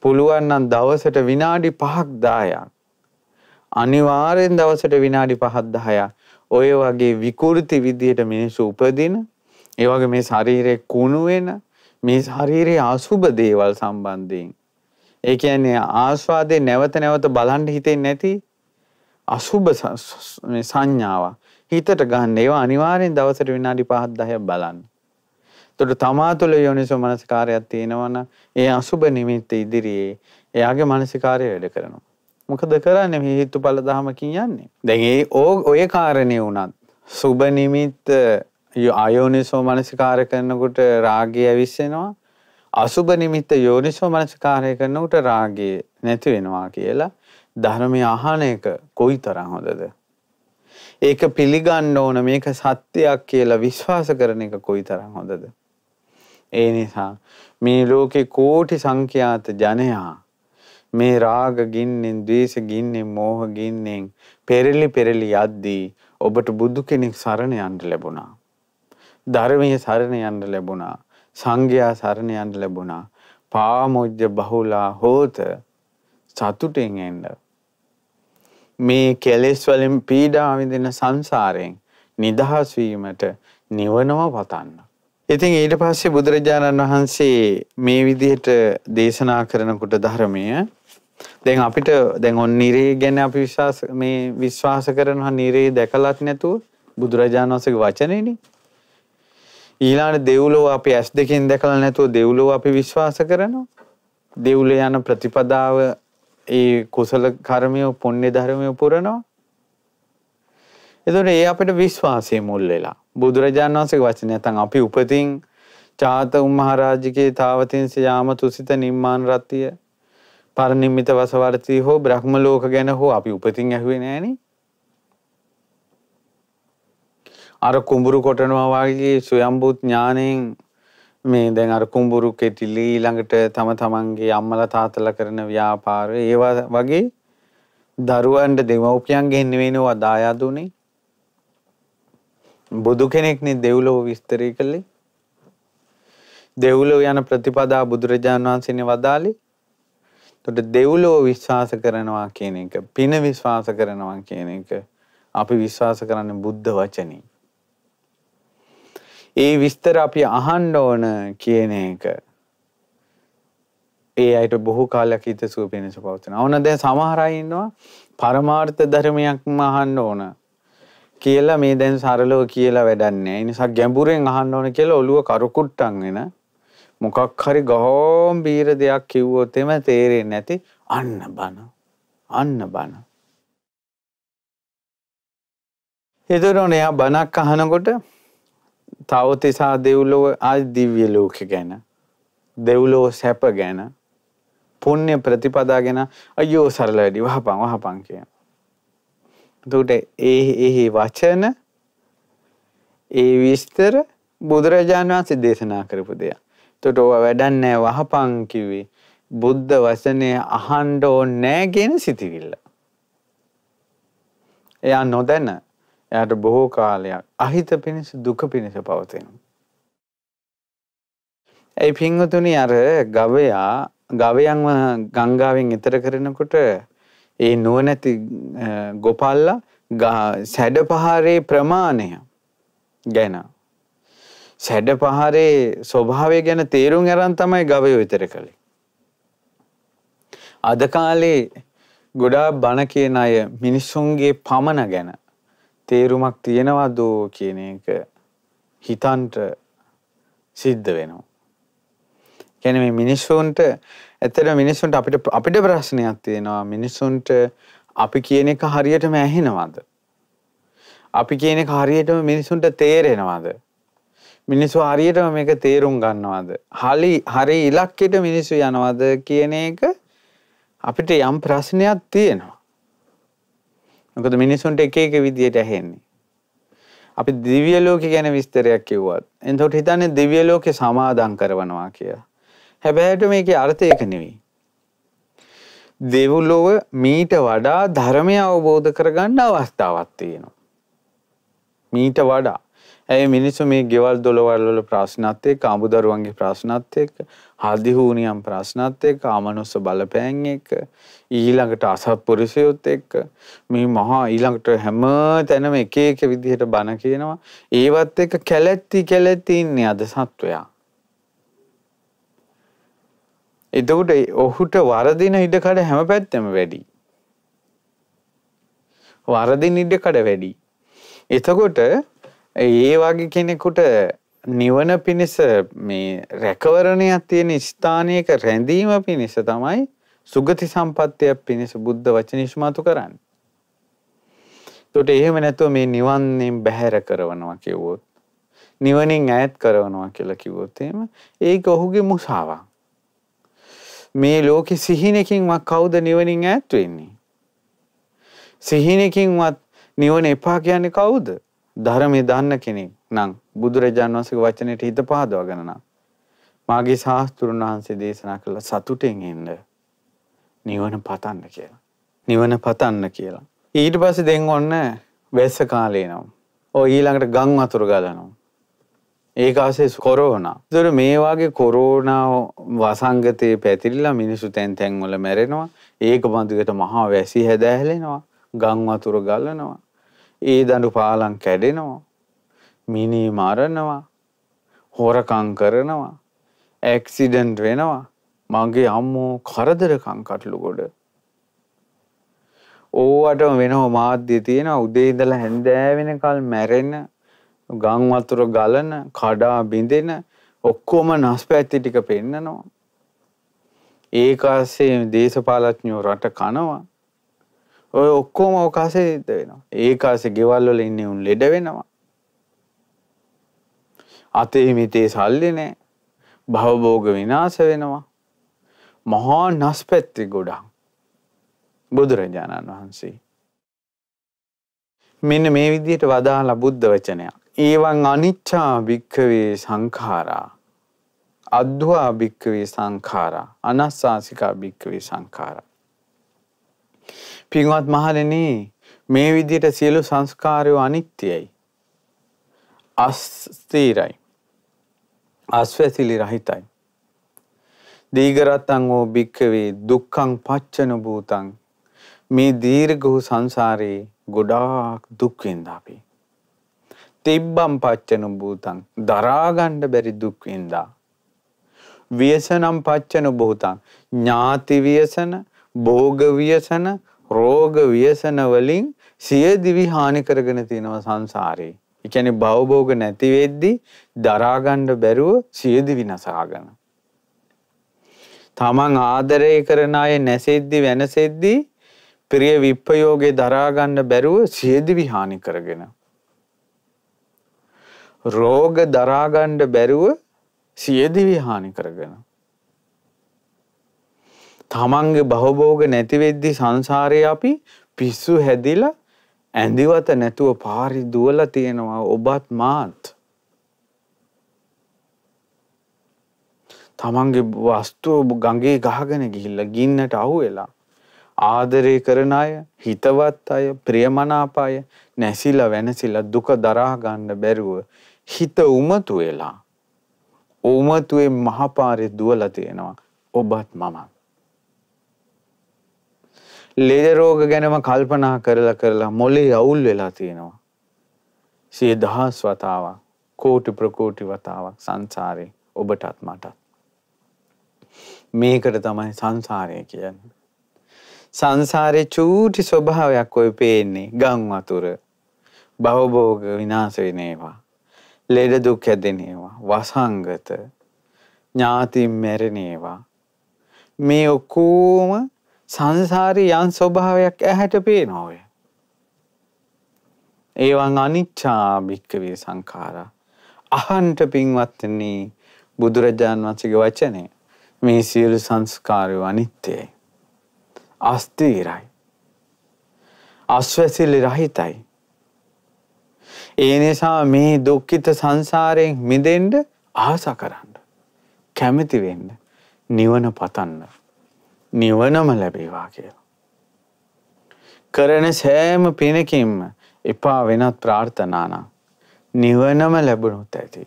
පුළුවන් නම් දවසට විනාඩි 5ක් 10ක් අනිවාර්යෙන් දවසට විනාඩි 5ක් 10ක් ඔය වගේ විකෘති විදියට මිනිස්සු උපදින ඒ වගේ මේ ශරීරේ කුණු වෙන මේ ශරීරයේ අසුබ දේවල් සම්බන්ධයෙන් ඒ කියන්නේ ආස්වාදේ නැවත නැවත බලන් හිතෙන්නේ නැති අසුබ මේ සංඥාව හිතට ගන්න ඒවා අනිවාර්යෙන් දවසට විනාඩි 5ක් 10ක් බලන්න. එතකොට තමා තුළ යෝනිසෝ මනසිකාරයක් තියෙනවනම් ඒ අසුබ නිමිත්ත ඉදිරියේ එයාගේ මනසිකාරය වැඩ කරනවා. මොකද කරන්න මේ හිත්තු පල දහමකින් යන්නේ. දැගේ ඕ ඔය කාරණය වුණත් සුබනිමිත් අයෝනිසෝ මනසිකාර කරනකුට රාගය ඇවිස්සෙනවා අසුබ නිමිත්ත යෝනිසෝ මනසිකාරය කරනකට රාගය නැති වෙනවා කියලා ධර්මය අහන එක කොයි තරං හොදද. ඒක පිළිගන්න ඕන මේක සත්‍යයක් කියලා විශ්වාස කරන එක කොයි තරං හොදද. ඒ නිසා මේ ලෝකෙ කෝටි සංඛ්‍යාත ජනයා මේ රාග ගින්නෙන්, ද්වේෂ ගින්නෙන්, මෝහ ගින්නෙන් පෙරලි පෙරලි යද්දී ඔබට බුදු කෙනෙක් සරණ යන්න ලැබුණා. ධර්මයේ සරණ යන්න ලැබුණා. සංඝයා සරණ යන්න ලැබුණා. පාමොජ්ජ බහුලා හෝත සතුටෙන් එන්න. මේ කෙලෙස් වලින් පීඩා විඳින සංසාරයෙන් නිදහස් වීමට නිවනම පතන්න. ඉතින් ඊට පස්සේ බුදුරජාණන් වහන්සේ මේ විදිහට දේශනා කරනකොට ධර්මය දැන් අපිට දැන් ඔන්න නිරේ ගැන අපි විශ්වාස මේ විශ්වාස කරනවා නිරේ දැකලත් නැතුව බුදුරජාණන් වහන්සේගේ වචනේනේ. ඊළඟ දෙව්ලොව අපි ඇස් දෙකෙන් දැකලා නැතුව දෙව්ලොව අපි විශ්වාස කරනවා. දෙව්ලොව යන ප්‍රතිපදාව ඒ කුසල කර්මය පුණ්‍ය ධර්මය පුරනවා. එතකොට ඒ අපිට විශ්වාසයේ මුල් වෙලා බුදුරජාණන් වහන්සේගේ වචනේ නැත්නම් අපි උපතින් චාත උම්මහරජිකේ තාවතින්ස යාම තුසිත නිම්මාන රත්තිය පරණිම්මිත වසවර්තී හෝ බ්‍රහ්ම ලෝක ගැන හෝ අපි උපතින් ඇහුවේ නෑනේ. අර කුඹුරු කොටනවා වගේ සොයම්බුත් ඥාණයෙන් මේ දැන් අර කුඹුරු කෙටිලි ළඟට තම තමන්ගේ අම්මලා තාත්තලා කරන ව්‍යාපාර ඒවා වගේ දරුවන්ට දෙමව්පියන්ගෙන් නෙවෙයිනේ ඔවා දායාද උනේ. බුදු කෙනෙක්නේ දෙව්ලොව විස්තරය කළේ. දෙව්ලොව යන ප්‍රතිපදා බුදුරජාණන් වහන්සේනේ වදාළේ එතකොට දෙව්ලෝ විශ්වාස කරනවා කියන එක, පින විශ්වාස කරනවා කියන එක අපි විශ්වාස කරන්නේ බුද්ධ වචනේ. ඒ විස්තර අපි අහන්න ඕන කියන එක ඒ අයට බොහෝ කාලයක් හිතසුව පිණිස පවතින. ඕන දැන් සමහර අය ඉන්නවා පරමාර්ථ ධර්මයක්ම අහන්න ඕන කියලා මේ දැන් සරලව කියලා වැඩක් නැහැ. ඒ නිසා ගැඹුරෙන් අහන්න ඕන කියලා ඔළුව කරුකුට්ටම් වෙන මොකක් හරි ගහෝම්බීර දෙයක් කිව්වොත් එම තේරෙන්නේ නැති අන්න බන අන්න බන එදරෝන එයා බණක් අහනකොට තවතිසා දෙව්ලොව ආයි දිව්‍ය ලෝක ගැන දෙව්ලොව සැප ගැන පුණ්‍ය ප්‍රතිපදා ගැන අයියෝ සරල වැඩි වහපන් වහපන් කියන. එතකොට ඒ එහි වචන ඒ විස්තර බුදුරජාණන් වහන්සේ දේශනා කරපු දෙයක්. එතකොට ඔය වැඩක් නැහැ වහපන් කිව්වේ බුද්ධ වචනේ අහන්න ඕනේ නැහැ කියන සිතිවිල්ල. එයා නොදැන එයාට බොහෝ කාලයක් අහිත පිණිස දුක පිණිස පවතිනවා. ඒ පින්වතුනි අර ගවයා ගවයන්ව ගංගාවෙන් ඈතර කරනකොට ඒ නුවණැති ගොපල්ලා සැඩ පහරේ ප්‍රමාණය ගැන සැඩ පහරේ ස්වභාවය ගැන තේරුම් අරන් තමයි ගවය විතර කළේ. අද කාලේ ගොඩා බණ කියන අය මිනිස්සුන්ගේ පමණ ගැන තේරුමක් තියෙනවද කියන එක හිතන්ට සිද්ධ වෙනවා. කියන්නේ මේ මිනිස්සුන්ට ඇත්තට මිනිස්සුන්ට අපිට අපිට ප්‍රශ්නයක් තියෙනවා මිනිස්සුන්ට අපි කියන එක හරියටම ඇහෙනවද? අපි කියන එක හරියටම මිනිස්සුන්ට තේරෙනවද? මිනිස්සු හරියටම මේක තේරුම් ගන්නවද? hali හරි ඉලක්කයට මිනිස්සු යනවද කියන එක අපිට යම් ප්‍රශ්නයක් තියෙනවා. මොකද මිනිසුන්ට එක එක විදියට ඇහෙන්නේ. අපි දිව්‍ය ලෝකෙ ගැන විස්තරයක් කිව්වත් එතකොට හිතන්නේ දිව්‍ය ලෝකෙ සමාදම් කරනවා කියලා. හැබැයිට මේකේ අර්ථය ඒක නෙවෙයි. දෙව්ලොව මීට වඩා ධර්මය අවබෝධ කරගන්න අවස්ථාවක් තියෙනවා. මීට වඩා ඇයි මිනිස්සු මේ ගෙවල් දොළවල්වල ප්‍රශ්නත් එක්ක අමුදරුවන්ගේ ප්‍රශ්නත් එක්ක හදිහූනියම් ප්‍රශ්නත් එක්ක ආමනුස්ස බලපෑම් එක්ක ඊළඟට අසත්පුරුෂයොත් එක්ක මේ මහා ඊළඟට හැම තැනම එක එක විදිහට බන කියනවා ඒවත් එක්ක කැලැත්ති කැලැත්ති ඉන්නේ අද සත්වයා එතකොට ඔහුට වරදින ඉඩකඩ හැම පැත්තෙම වැඩි වරදින ඉඩකඩ වැඩි එතකොට ඒ වගේ කෙනෙකුට නිවන පිණිස මේ රැකවරණයක් තියෙන ස්ථානයක රැඳීම පිණිස තමයි සුගති සම්පත්තියක් පිණිස බුද්ධ වචන ඉස්මතු කරන්නේ. එතකොට එහෙම නැතුව මේ නිවන්ෙන් බැහැර කරනවා කියවොත් නිවනින් ඈත් කරනවා කියලා කිව්වොත් එහෙම ඒක ඔහුගේ මුසාවක්. මේ ලෝකෙ සිහිනකින්වත් කවුද නිවනින් ඈත් වෙන්නේ? සිහිනකින්වත් නිවන එපා කියන්නේ කවුද? ධර්මයේ දන්න කෙනෙක් නම් බුදුරජාන් වහන්සේගේ වචනයට හිත පහදවගෙන නම් මාගේ ශාස්ත්‍රුන් වහන්සේ දේශනා කළ සතුටෙන් එන්න නිවන පතන්න කියලා. නිවන පතන්න කියලා. ඊට පස්සේ දැන් ඔන්න වැස්ස කාලේ නම්. ඔය ඊළඟට ගම් වතුර ගලනවා. ඒක ආසේ කොරෝනා. ඒතර මේ වගේ කොරෝනා වසංගතයේ පැතිරිලා මිනිස්සු තැන් තැන් වල මැරෙනවා. ඒක බඳුකට මහා වැසි හැදෑහෙලෙනවා. ගම් වතුර ගලනවා. ඒ දඬු පාලම් කැඩෙනවා. මිනි මරනවා. හොරකම් කරනවා. ඇක්සිඩන්ට් වෙනවා. මගේ අම්මෝ කරදරකම් කටළු ගොඩ. ඕවටම වෙනව මාධ්‍ය තියෙනවා උදේ ඉඳලා හැන්දෑ වෙනකල් මැරෙන ගම් වතුර ගලන කඩා බිඳෙන ඔක්කොම නස්පැති ටික පෙන්නනවා. ඒක ASCII දේශපාලඥයෝ රට කනවා. ඔය ඔක්කෝම අවකාසේ හිත වෙනවා. ඒකාසේ ගෙවල් වල ඉන්නේ උන් ලෙඩ වෙනවා. අතේ මිතේ සල්ලි නැහැ. භවභෝග විනාශ වෙනවා. මහා නස්පැත්ති ගොඩක්. බුදුරජාණන් වහන්සේ. මෙන්න මේ විදිහට වදාලා බුද්ධ වචනයක්. ඒවන් අනිච්චා භික්කවේ සංඛාරා. අද්වා භික්කවේ සංඛාරා. අනස්සාසිකා භික්කවේ සංඛාරා. පින්වත් මහණෙනි මේ විදිහට සියලු සංස්කාරයෝ අනිත්‍යයි. අස්ථීරයි. ආස්වැසිලි රහිතයි. දීගරතං ඕ භික්කවේ දුක්ඛං පච්චන භූතං මේ දීර්ඝ වූ සංසාරේ ගොඩාක් දුක් විඳා අපි. තිබ්බම් පච්චන භූතං දරා ගන්න බැරි දුක් විඳා. ව්‍යසනම් පච්චන භූතං ඥාති ව්‍යසන, භෝග ව්‍යසන, රෝග ව්‍යසන වලින් සිය දිවි හානි කරගෙන තිනවා සංසාරේ. ඒ කියන්නේ භවභෝග නැති වෙද්දී දරා ගන්න බැරුව සිය දිවි නසාගෙන. තමන් ආදරය කරන අය නැසෙද්දි වෙනසෙද්දි ප්‍රිය විප්පයෝගේ දරා ගන්න බැරුව සිය දිවි හානි කරගෙන. රෝග දරා ගන්න බැරුව සිය දිවි හානි කරගෙන. තමන්ගේ බහබෝග නැතිවෙද්දි සංසාරය අපි පිස්සු හැදිලා ඇඳිවත නැතුව පාරි දුවලා තියෙනවා ඔබත් මාත්. තමන්ගේ වස්තුව ගඟේ ගහගෙන ගිහිල්ලා ගින්නට අහුවෙලා ආදරය කරන අය හිතවත් අය ප්‍රියමනාප අය නැසිලා වෙනසිලා දුක දරා ගන්න බැරුව හිත උමතු වෙලා උමතුවේ මහපාරේ දුවලා තියෙනවා ඔබත් මමත් ලෙඩ රෝග ගැනම කල්පනා කරලා කරලා මොලේ අවුල් වෙලා තියෙනවා. සිය දහස් වතාවක්, කෝටි ප්‍රකෝටි වතාවක් සංසාරේ ඔබටත් මටත්. මේකට තමයි සංසාරය කියන්නේ. සංසාරේ චූටි ස්වභාවයක් ඔය පේන්නේ ගම් වතුර. භවභෝග විනාශ වෙන ඒවා. ලෙඩ දුක් හැදෙන ඒවා. වසංගත ඥාතින් මැරෙන ඒවා. මේ ඔක්කෝම සංසාරී යන් ස්වභාවයක් ඇහැට පේනෝය. ඒවන් අනිච්චා භික්කවේ සංකාරා. අහන්ට පින්වත්න්නේ බුදුරජාණන් වන්සගේ වචනය මේ සියලු සංස්කාරය අනිත්‍යයයි. අස්තීරයි. අස්වැසිලි රහිතයි. ඒ නිසා මේ දුක්ඛිත සංසාරයෙන් මිදෙන්න ආස කරන්න. කැමති වෙන්න. නිවන පතන්න. නිවනම ලැබේවා කියලා. කරන සෑම පිනකින්ම එපා වෙනත් ප්‍රාර්ථනානම් නිවනම ලැබුණුත් ඇති.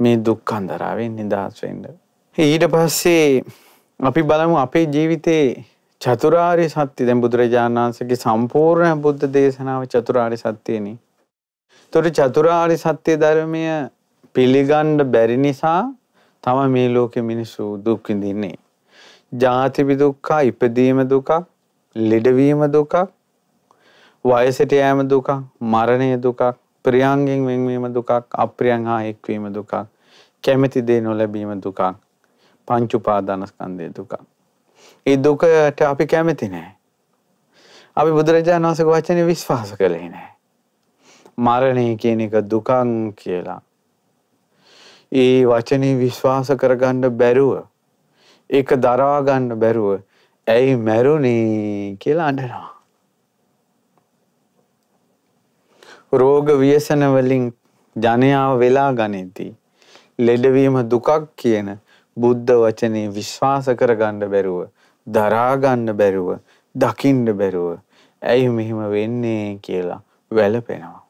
මේ දුක්කන්දරාවෙන් නිදහස් වෙන්න. ඊට පස්සේ අපි බලමු අපේ ජීවිතේ චතුරාරි සත්‍ය දැන් බුදුරජාණන් වහන්සේගේ සම්පූර්ණ බුද්ධ දේශනාව චතුරාරි සත්‍යයනි. තොට චතුරාරි සත්‍ය ධර්මය පිළිගණ්ඩ බැරි නිසා තම මේ ලෝකෙ මිනිස්සු දුක්කිඳින්නේ. ජාතිපි දුක්ඛ, ඉපදීම දුක, ලෙඩවීම දුක, වයසට යෑම දුක, මරණය දුක, ප්‍රියංගෙන් වෙන්වීම දුකක්, අප්‍රියං හා එක්වීම දුකක්, කැමැති දේ නොලැබීම දුකක්, පංච උපාදානස්කන්ධය දුකක්. ඒ දුකට අපි කැමති නැහැ. අපි බුදුරජාණන් වහන්සේගේ වචනේ විශ්වාස කළේ නැහැ. මරණය කියන එක දුකක් කියලා. ඒ වචනේ විශ්වාස කරගන්න බැරුව ඒක දරා ගන්න බැරුව ඇයි මැරුණේ කියලා අඬනවා. රෝග ව්‍යසන වලින් ජනයාව වෙලා ගනිද්දී ලෙඩවීම දුකක් කියන බුද්ධ වචනේ විශ්වාස කරගන්න බැරුව දරා ගන්න බැරුව දකින්න බැරුව ඇයි මෙහෙම වෙන්නේ කියලා වැළපෙනවා.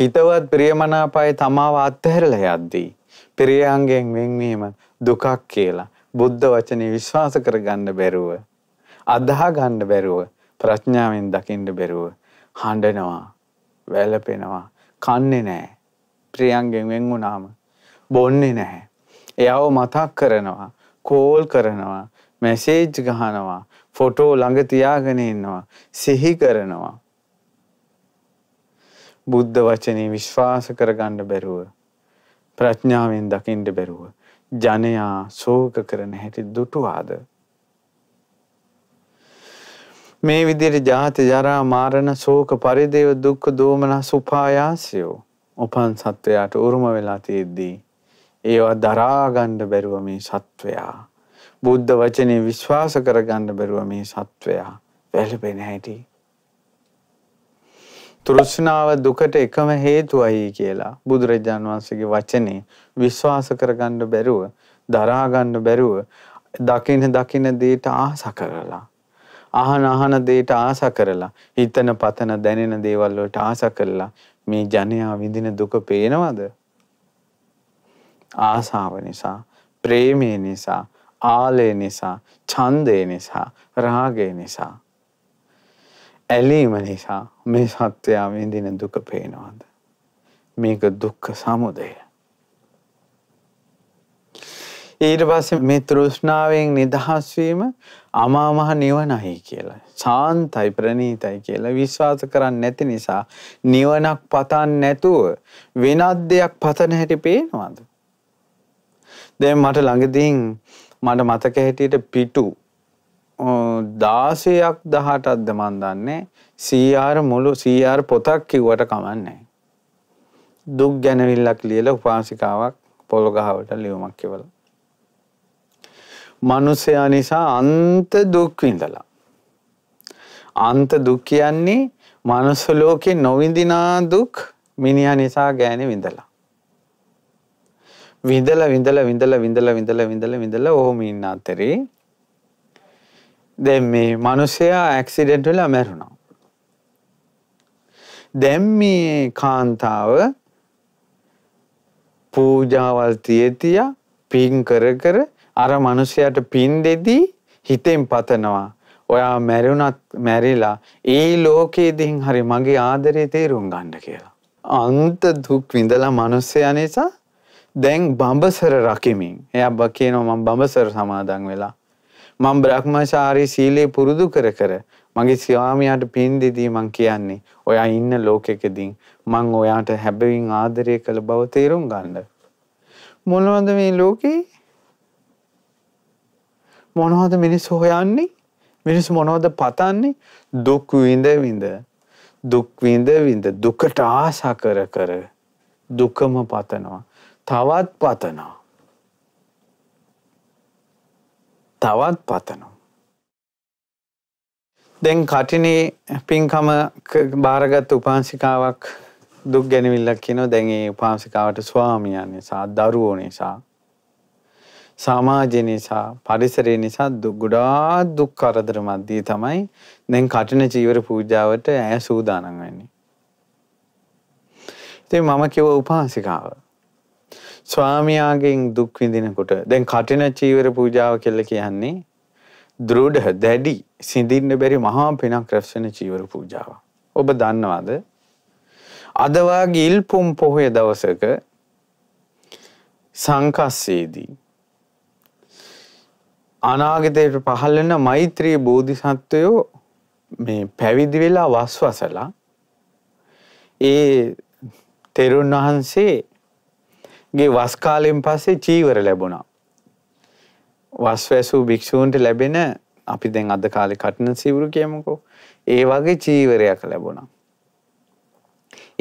හිතවත් ප්‍රියමනාපය තමාව අත්හැරලා යද්දී පෙරයන්ගෙන් වෙන්වීම දුකක් කියලා බුද්ධ වචනේ විශ්වාස කරගන්න බැරුව අදහා ගන්න බැරුව ප්‍රඥාවෙන් දකින්න බැරුව හඬනවා වැළපෙනවා කන්නේ නැහැ ප්‍රියංගෙන් වෙන් වුණාම බොන්නේ නැහැ එයාව මතක් කරනවා කෝල් කරනවා මැසේජ් ගහනවා ෆොටෝ ළඟ තියාගෙන ඉන්නවා සිහි කරනවා බුද්ධ වචනේ විශ්වාස කරගන්න බැරුව ප්‍රඥාවෙන් දකිින්ට බැරුව. ජනයා සෝක කරන හැටි දුටුවාද. මේ විදියට ජාති ජරා මාරණ සෝක පරිදේව දුක්ඛ දෝමන සුපායාසයෝ උපන් සත්වයාට උරුම වෙලා තියෙද්දී ඒවා දරාගණ්ඩ බැරුව මේ සත්වයා. බුද්ධ වචනය විශ්වාස කරගන්න බැරුව මේ සත්වයා වැලපෙන හැටි තෘෂ්ණාව දුකට එකම හේතුවයි කියලා බුදුරජාන් වහන්සේගේ වචනේ විශ්වාස කරගන්න බැරුව දරා ගන්න බැරුව දකින දකින දේට ආස කරලා අහන අහන දේට ආස කරලා හිතන පතන දැනෙන දේවල් වලට ආස කරලා මේ ජනයා විඳින දුක පේනවද ආසාව නිසා ප්‍රේමය නිසා ආලය නිසා ඡන්දය නිසා රාගය නිසා ඇලීම නිසා මේ සත්‍යයා විඳින දුක පේනවාද. මේක දුක්ක සමුදය. ඊට පස්සේ මේ තෘෂ්ණාවෙන් නිදහස්වීම අමාමහ නිවනයි කියලා. සාන්තයි ප්‍රනීතයි කියලා විශ්වාස කරන්න නැති නිසා නිවනක් පතන් නැතුව වෙනත් දෙයක් පතන හැටි පේනවාද. දැන් මට ළඟදීන් මට මතක හැටියට පිටු දාසයක් දහටත්ද මන් දන්නේ සීආර් මුළු සීආර් පොතක් කිව්වට කමන්නේ. දුක් ගැනවිල්ලක් ලියල උපාසිකාවක් පොළොගහවට ලියුමක් කිවල. මනුස්සයා නිසා අන්ත දුක්විඳලා. අන්ත දුක් කියන්නේ මනුස්සලෝකෙ නොවිඳිනා දුක් මිනිහ නිසා ගෑන විඳලා. විඳල විඳල විඳල විඳල විඳල විඳල විඳල ඔහොම ඉන්න අතරේ දැ මේ මනුස්සයා ඇක්සිඩෙන්ට් වෙලා මැරුණා. දැම් මේ කාන්තාව පූජාවල් තියතිය පින් කර කර අර මනුස්සයට පින් දෙදී හිතෙන් පතනවා. ඔයා මැරුණත් මැරිලා ඒ ලෝකයේදින් හරි මගේ ආදරේ තේරුම් ගණ්ඩ කියලා. අන්ත දුක් විඳලා මනුස්සය නිසා දැන් බඹසර රකිමින් එය බ කියනවා මම බඹසර සමාදන් වෙලා මම බ්‍රහ්මචාරී සීලේ පුරුදු කර කර මගේ ස්වාමියාට පින් දෙදී මං කියන්නේ ඔයා ඉන්න ලෝකෙකදී මං ඔයාට හැබවින් ආදරය කළ බව තේරුම් ගන්න. මොනවද මේ ලෝකේ? මොනවද මිනිස්සු හොයන්නේ? මිනිස්සු මොනවද පතන්නේ? දුක් විඳ විඳ දුක් විඳ විඳ දුකට ආසා කර කර දුකම පතනවා. තවත් පතනවා. තවත් පතනවා. දැන් කටිනේ පින්කම භාරගත් උපාංසිකාවක් දුක් ගැනවිල්ලක් කියනවා දැන් ඒ උපාංසිකාවට ස්වාමියා නිසා දරුවෝ නිසා සමාජය නිසා පරිසරය නිසා දුක් ගොඩාක් දුක් කරදර මැද්දී තමයි දැන් කටින චීවර පූජාවට ඇය සූදානම් වෙන්නේ. ඉතින් මම කිව්ව උපාසිකාව ස්වාමියාගෙන් දුක් විඳිනකොට දැන් කටින චීවර පූජාව කියලා කියන්නේ දෘඩ දැඩි සිඳින්න බැරි මහා පිනක් රැස් වෙන චීවර පූජාව. ඔබ දන්නවද? අද වගේ ඉල්පොම් පොහේ දවසක සංකස්සේදී අනාගතයට පහළ වෙන මෛත්‍රී බෝධිසත්වයෝ මේ පැවිදි වෙලා වස්වසලා ඒ තෙරුන් වහන්සේ ගේ වස් කාලයෙන් පස්සේ චීවර ලැබුණා. වස් වැසූ භික්ෂූන්ට ලැබෙන අපි දැන් අද කාලේ කටින සිවුරු කියමුකෝ. ඒ වගේ චීවරයක් ලැබුණා.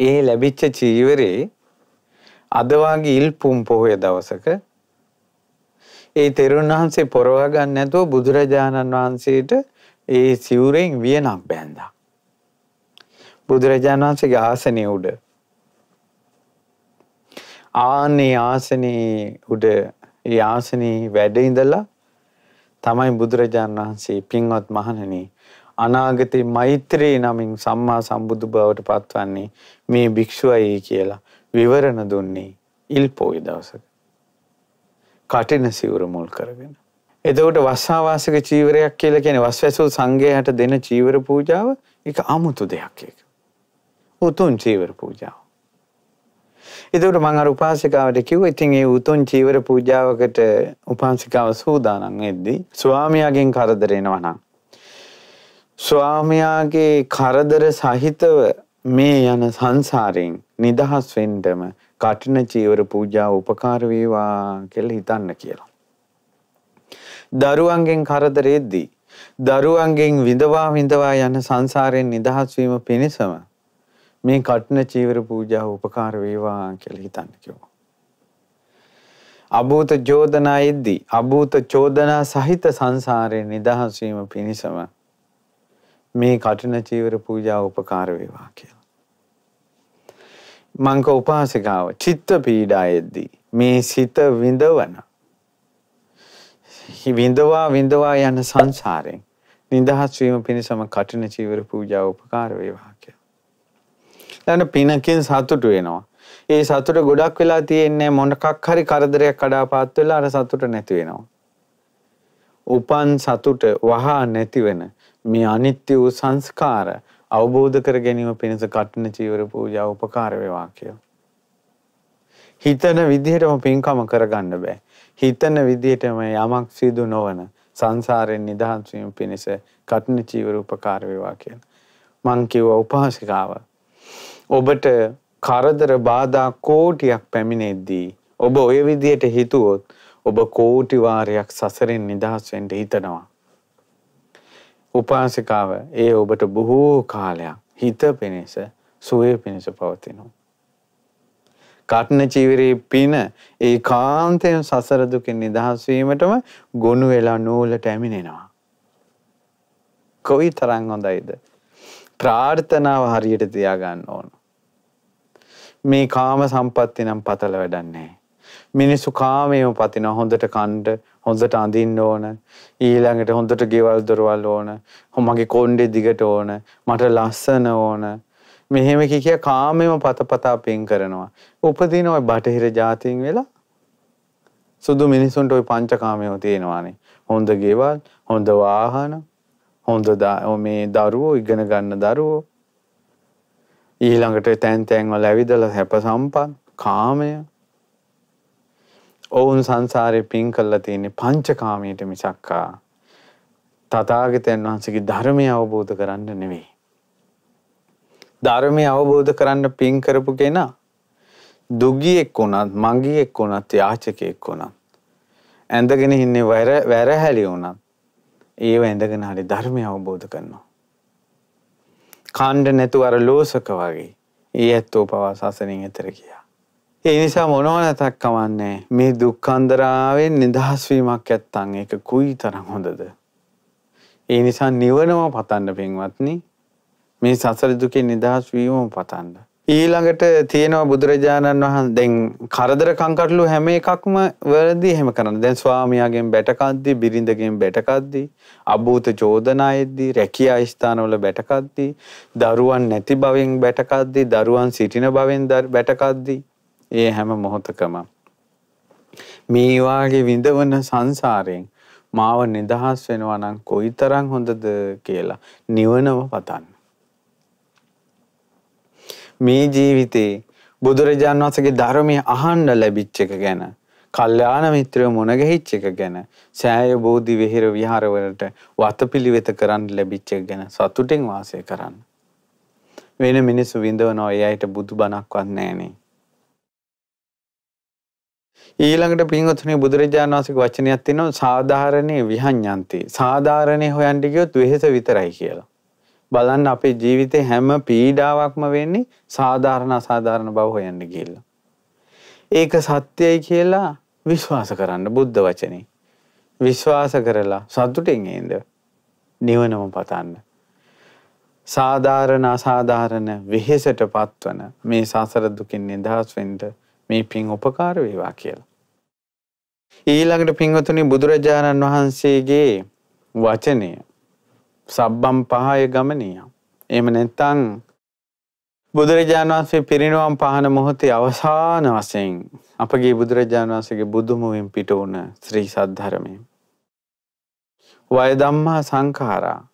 ඒ ලැබිච්ච චීවරේ අද වගේ ඉල්පුම් පොහොය දවසක ඒ තෙරුන් වහන්සේ පොරවා ගන්න නැතුව බුදුරජාණන් වහන්සේට ඒ සිවුරෙන් වියනක් බැඳා. බුදුරජාණන් වහන්සේගේ ආසනය උඩ ආනේ ආසනේ උඩ ඒ ආසනේ වැඩ ඉඳලා තමයි බුදුරජාණන් වහන්සේ පින්වත් මහණෙනි අනාගතේ මෛත්‍රී නමින් සම්මා සම්බුදු බවට පත්වන්නේ මේ භික්ෂුවයි කියලා විවරණ දුන්නේ ඉල්පෝයි දවසක. කටින සිවුර මුල් කරගෙන. එතකොට වස්සාවාසික චීවරයක් කියලා කියන්නේ වස්වැසූ සංඝයාට දෙන චීවර පූජාව ඒක 아무තු දෙයක් ඒක. උතුම් චීවර පූජාව. එතකොට මං අර උපාසිකාවට කිව්වා ඉතින් ඒ උතුම් චීවර පූජාවකට උපාසිකාව සූදානම් වෙද්දී ස්වාමියාගෙන් කරදර එනවා නම් ස්වාමියාගේ කරදර සහිතව මේ යන සංසාරයෙන් නිදහස් වෙන්නම කටින චීවර පූජාව උපකාර වේවා කියලා හිතන්න කියලා. දරුවන්ගෙන් කරදරෙද්දී දරුවන්ගෙන් විඳවා විඳවා යන සංසාරයෙන් නිදහස් වීම පිණිසම මේ කටන චීවර පූජාව උපකාර වේවා කියලා හිතන්න කිව්වා. අභූත චෝදනා එද්දී අභූත චෝදනා සහිත සංසාරයෙන් නිදහස් වීම පිණිසම මේ කටින චීවර පූජාව උපකාර වේවා කියලා. මංක උපාසිකාව චිත්ත පීඩා එද්දී මේ සිත විඳවන විඳවා විඳවා යන සංසාරයෙන් නිදහස් වීම පිණිසම කටින චීවර පූජාව උපකාර වේවා දැන් පිනකින් සතුටු වෙනවා. ඒ සතුට ගොඩක් වෙලා තියෙන්නේ මොනකක් හරි කරදරයක් අඩාපාත් වෙලා අර සතුට නැති වෙනවා. උපන් සතුට වහා නැති වෙන මේ අනිත්‍ය වූ සංස්කාර අවබෝධ කර ගැනීම පිණිස කටන චීවර පූජා උපකාර වේවා කියලා. හිතන විදිහටම පින්කම කරගන්න බෑ. හිතන විදිහටම යමක් සිදු නොවන සංසාරයෙන් නිදහස් වීම පිණිස කටන චීවර උපකාර වේවා කියලා. මං කිව්වා උපාසිකාව ඔබට කරදර බාධා කෝටියක් පැමිණෙද්දී ඔබ ඔය විදියට හිතුවොත් ඔබ කෝටි වාරයක් සසරෙන් නිදහස් වෙන්න හිතනවා. උපාසිකාව ඒ ඔබට බොහෝ කාලයක් හිත පිණිස සුවය පිණිස පවතිනවා. කටන චීවරේ පින ඒ කාන්තයෙන් සසර දුකෙන් නිදහස් වීමටම ගොනු වෙලා නූලට ඇමිනෙනවා. කොයි තරම් හොඳයිද? ප්‍රාර්ථනාව හරියට තියාගන්න ඕන. මේ කාම සම්පත්තිය නම් පතල වැඩන්නේ. මිනිස්සු කාමයේම පතින හොඳට කණ්ඩ හොඳට අඳින්න ඕන ඊළඟට හොඳට ගෙවල් දොරවල් ඕන මගේ කොණ්ඩේ දිගට ඕන මට ලස්සන ඕන මෙහෙම කිය කාමයේම පතපතා පින් කරනවා උපදින ওই බටහිර ජාතීන් වෙලා සුදු මිනිසුන්ට ওই පංචකාමයෝ තියෙනවානේ හොඳ ගෙවල් හොඳ වාහන හොඳ මේ දරුවෝ ඉගෙන ගන්න දරුවෝ ඊළඟට තැන් තැන්වල ඇවිදලා හැප සම්පත් කාමය ඔවුන් සංසාරේ පින් කරලා තියෙන්නේ පංචකාමීට මිසක්කා තථාගතයන් වහන්සේගේ ධර්මය අවබෝධ කරන්න නෙවෙයි. ධර්මය අවබෝධ කරන්න පින් කරපු කෙනා දුගියෙක් වුණත් මගියෙක් වුණත් යාචකයෙක් වුණත් ඇඳගෙන ඉන්නේ වැර වැරහැලි වුණත් ඒව ඇඳගෙන හරි ධර්මය අවබෝධ කරනවා. කණ්ඩ නැතු අර ලෝසක වගේ. ඒ ඇත්තෝ පවා සසනින් එතර කියා. ඒ නිසා මොනව නැතක් කවන්නේ මේ දුක්ඛන්දරාවෙන් නිදහස් වීමක් ඇත්තන් ඒක කුයි තරම් හොඳද? ඒ නිසා නිවනම පතන්න පින්වත්නි මේ සසර දුකෙන් නිදහස් වීමම පතන්න. ඊළඟට තියෙනවා බුදුරජාණන් වහන් දැන් කරදර කංකටලු හැම එකක්ම වැරදි එහෙම කරන. දැන් ස්වාමියාගෙන් බැටකද්දි, බිරිඳගෙන් බැටකද්දි, අභූත චෝදනායෙද්දි, රැකියා ස්ථානවල බැටකද්දි, දරුවන් නැති බවෙන් බැටකද්දි, දරුවන් සිටින බවෙන් බැටකද්දි, ඒ හැම මොහොතකම මේ වාගේ විඳවන සංසාරයෙන් මාව නිදහස් වෙනවා නම් කොයිතරම් හොඳද කියලා නිවනම පතන්න. මේ ජීවිතේ බුදුරජාන් වහන්සේගේ ධර්මය අහන්න ලැබිච්ච එක ගැන කල්යාණ මිත්‍රය මුණගැහිච්ච එක ගැන සෑය බෝධි විහෙර විහාරවලට වතපිළිවෙත කරන්න ලැබිච්ච එක ගැන සතුටින් වාසය කරන්න. වෙන මිනිස්සු විඳවනවා ඒ අයට බුදු බණක්වත් නැහනේ. ඊළඟට පින්වත්නි බුදුරජාණන් වහන්සේගේ වචනයක් තියෙනවා සාධාරණේ විහඤ්ඤන්ති. සාධාරණේ හොයන්න ගියොත් වෙහෙස විතරයි කියලා. බලන්න අපේ ජීවිතේ හැම පීඩාවක්ම වෙන්නේ සාධාරණ අසාධාරණ බව හොයන්න ගිහිල්ලා. ඒක සත්‍යයි කියලා විශ්වාස කරන්න බුද්ධ වචනේ. විශ්වාස කරලා සතුටින් ඉඳ නිවනම පතන්න. සාධාරණ අසාධාරණ වෙහෙසට පත්වන මේ සසර දුකින් නිදහස් වෙන්න මේ පින් උපකාර වේවා කියලා. ඊළඟට පින්වතුනි බුදුරජාණන් වහන්සේගේ වචනය සබ්බම් පහය ගමනියම්. එම නැත්තං බුදුරජාණන් වහන්සේ පිරිනුවම් පහන මොහොතේ අවසාන වශයෙන් අපගේ බුදුරජාණන් වහන්සේගේ බුදුමුවින් පිට වුණ ශ්‍රී සද්ධර්මය. වය ධම්මා සංඛාරා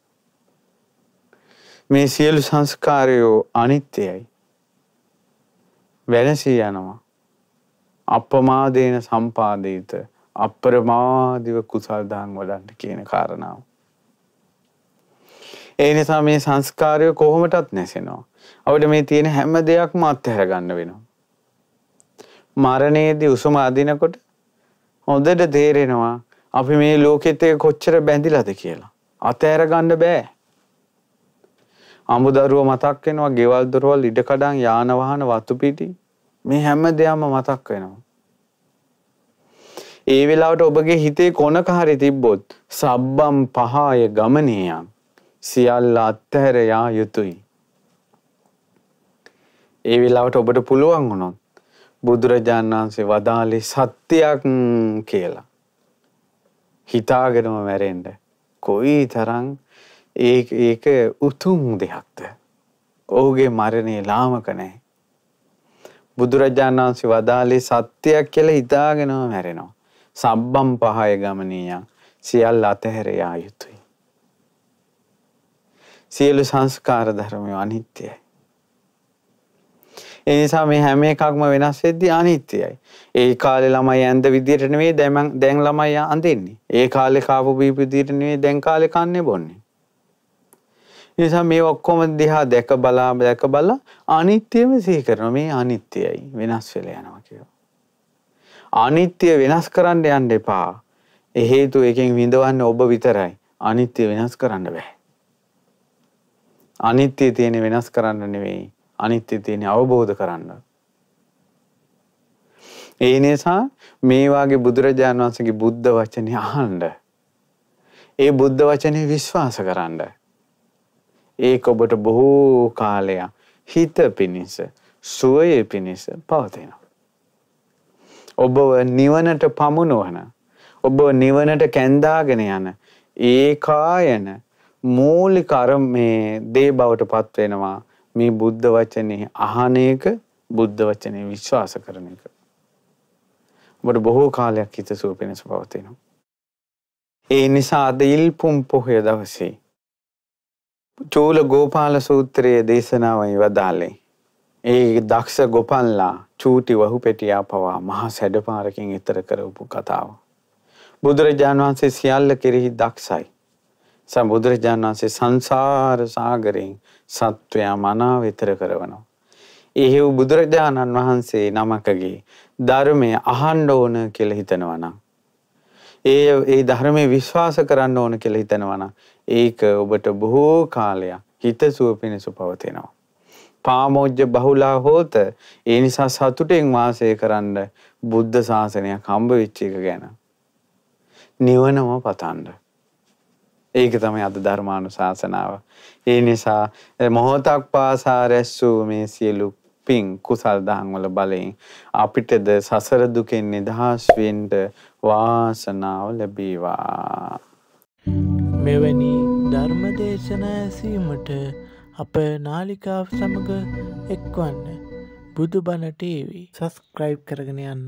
මේ සියලු සංස්කාරයෝ අනිත්‍යයි. වෙනසී යනවා. අපමාදේන සම්පාදේත අප්‍රමාදිව කුසල් දහම් වඩන්න කියන කාරණාව. ඒ නිසා මේ සංස්කාරය කොහොමටත් නැසෙනවා. අපිට මේ තියෙන හැම දෙයක්ම අත්හැර ගන්න වෙනවා. මරණයේදී උසම අදිනකොට හොඳට තේරෙනවා අපි මේ ලෝකෙත් එක්ක කොච්චර බැඳිලාද කියලා. අතහැර ගන්න බෑ. අමුදරුව මතක් වෙනවා, ගෙවල් දොරවල් ඉඩ කඩන් යාන වාහන වතු පිටි මේ හැම දෙයක්ම මතක් වෙනවා. ඒ වෙලාවට ඔබගේ හිතේ කොනක හරි තිබ්බොත් සබ්බම් පහාය ගමනියම් සියල්ල අත්හැර යා යුතුයි. ඒ වෙලාවට ඔබට පුළුවන් වුණොත් බුදුරජාණන් වහන්සේ වදාළේ සත්‍යයක් කියලා. හිතාගෙනම මැරෙන්න. කොයි තරම් ඒක උතුම් දෙයක්ද. ඔහුගේ මරණේ ලාමක නැහැ. බුදුරජාණන් වහන්සේ වදාළේ සත්‍යයක් කියලා හිතාගෙනම මැරෙනවා. සබ්බම් පහය ගමනීය සියල්ල අතහැර යා යුතුයි. සියලු සංස්කාර ධර්මය අනිත්‍යයි. ඒ නිසා මේ හැම එකක්ම වෙනස් වෙද්දී අනිත්‍යයි. ඒ කාලේ ළමයි ඇඳ විදියට නෙවෙයි දැන් දැන් ළමයි අඳින්නේ. ඒ කාලේ කාපු බීපු විදියට නෙවෙයි දැන් කාලේ කන්නේ බොන්නේ. ඒ නිසා මේ ඔක්කොම දිහා දැක බලා දැක බලා අනිත්‍යම සිහි කරනවා. මේ අනිත්‍යයි. වෙනස් වෙලා යනවා කියලා. අනිත්‍ය වෙනස් කරන්න යන්න එපා. ඒ හේතු එකෙන් විඳවන්නේ ඔබ විතරයි. අනිත්‍ය වෙනස් කරන්න බෑ. අනිත්‍ය තියෙන වෙනස් කරන්න නෙවෙයි අනිත්‍ය තියෙන අවබෝධ කරන්න. ඒ නිසා මේ වාගේ බුදුරජාණන් වහන්සේගේ බුද්ධ වචනේ අහන්න. ඒ බුද්ධ වචනේ විශ්වාස කරන්න. ඒක ඔබට බොහෝ කාලයක් හිත පිණිස, සුවය පිණිස පවතිනවා. ඔබව නිවනට පමුණුවන, ඔබව නිවනට කැඳාගෙන යන ඒකායන මූලික අර මේ දේ බවට පත්වෙනවා මේ බුද්ධ වචනේ අහන එක බුද්ධ වචනේ විශ්වාස කරන එක. ඔබට බොහෝ කාලයක් හිත සුව පිණිස පවතිනවා. ඒ නිසා අද ඉල්පුම් පොහොය දවසේ චූල ගෝපාල සූත්‍රයේ දේශනාවයි වදාලේ. ඒ දක්ෂ ගොපල්ලා චූටි වහු පෙටියා පවා මහා සැඩපාරකින් එතර කරවපු කතාව. බුදුරජාණන් වහන්සේ සියල්ල කෙරෙහි දක්ෂයි. සම්බුදුරජාණන් වහන්සේ සංසාර සාගරයෙන් සත්වයා මනාව විතර කරවනවා. එහෙව් බුදුරජාණන් වහන්සේ නමකගේ ධර්මය අහන්න ඕන කියලා හිතනවා නම් ඒ ඒ ධර්මයේ විශ්වාස කරන්න ඕන කියලා හිතනවා නම් ඒක ඔබට බොහෝ කාලයක් හිතසුව පිණිස පවතිනවා. පාමෝජ්‍ය බහුලා හෝත ඒ නිසා සතුටෙන් වාසය කරන්න බුද්ධ ශාසනයක් හම්බ වෙච්ච එක ගැන නිවනම පතන්න ඒක තමයි අද ධර්මානු ශාසනාව. ඒ නිසා මොහොතක් පාසා රැස්සූ මේ සියලු පින් කුසල් දහංවල බලයෙන් අපිටද සසර දුකෙන් නිදහස් වෙන්ට වාසනාව ලැබීවා. මෙවැනි ධර්ම දේශන ඇසීමට අප නාලිකාව සමඟ එක්වන්න බුදු බණ ටීවී සස්ක්‍රයිබ් කරගෙන යන්න.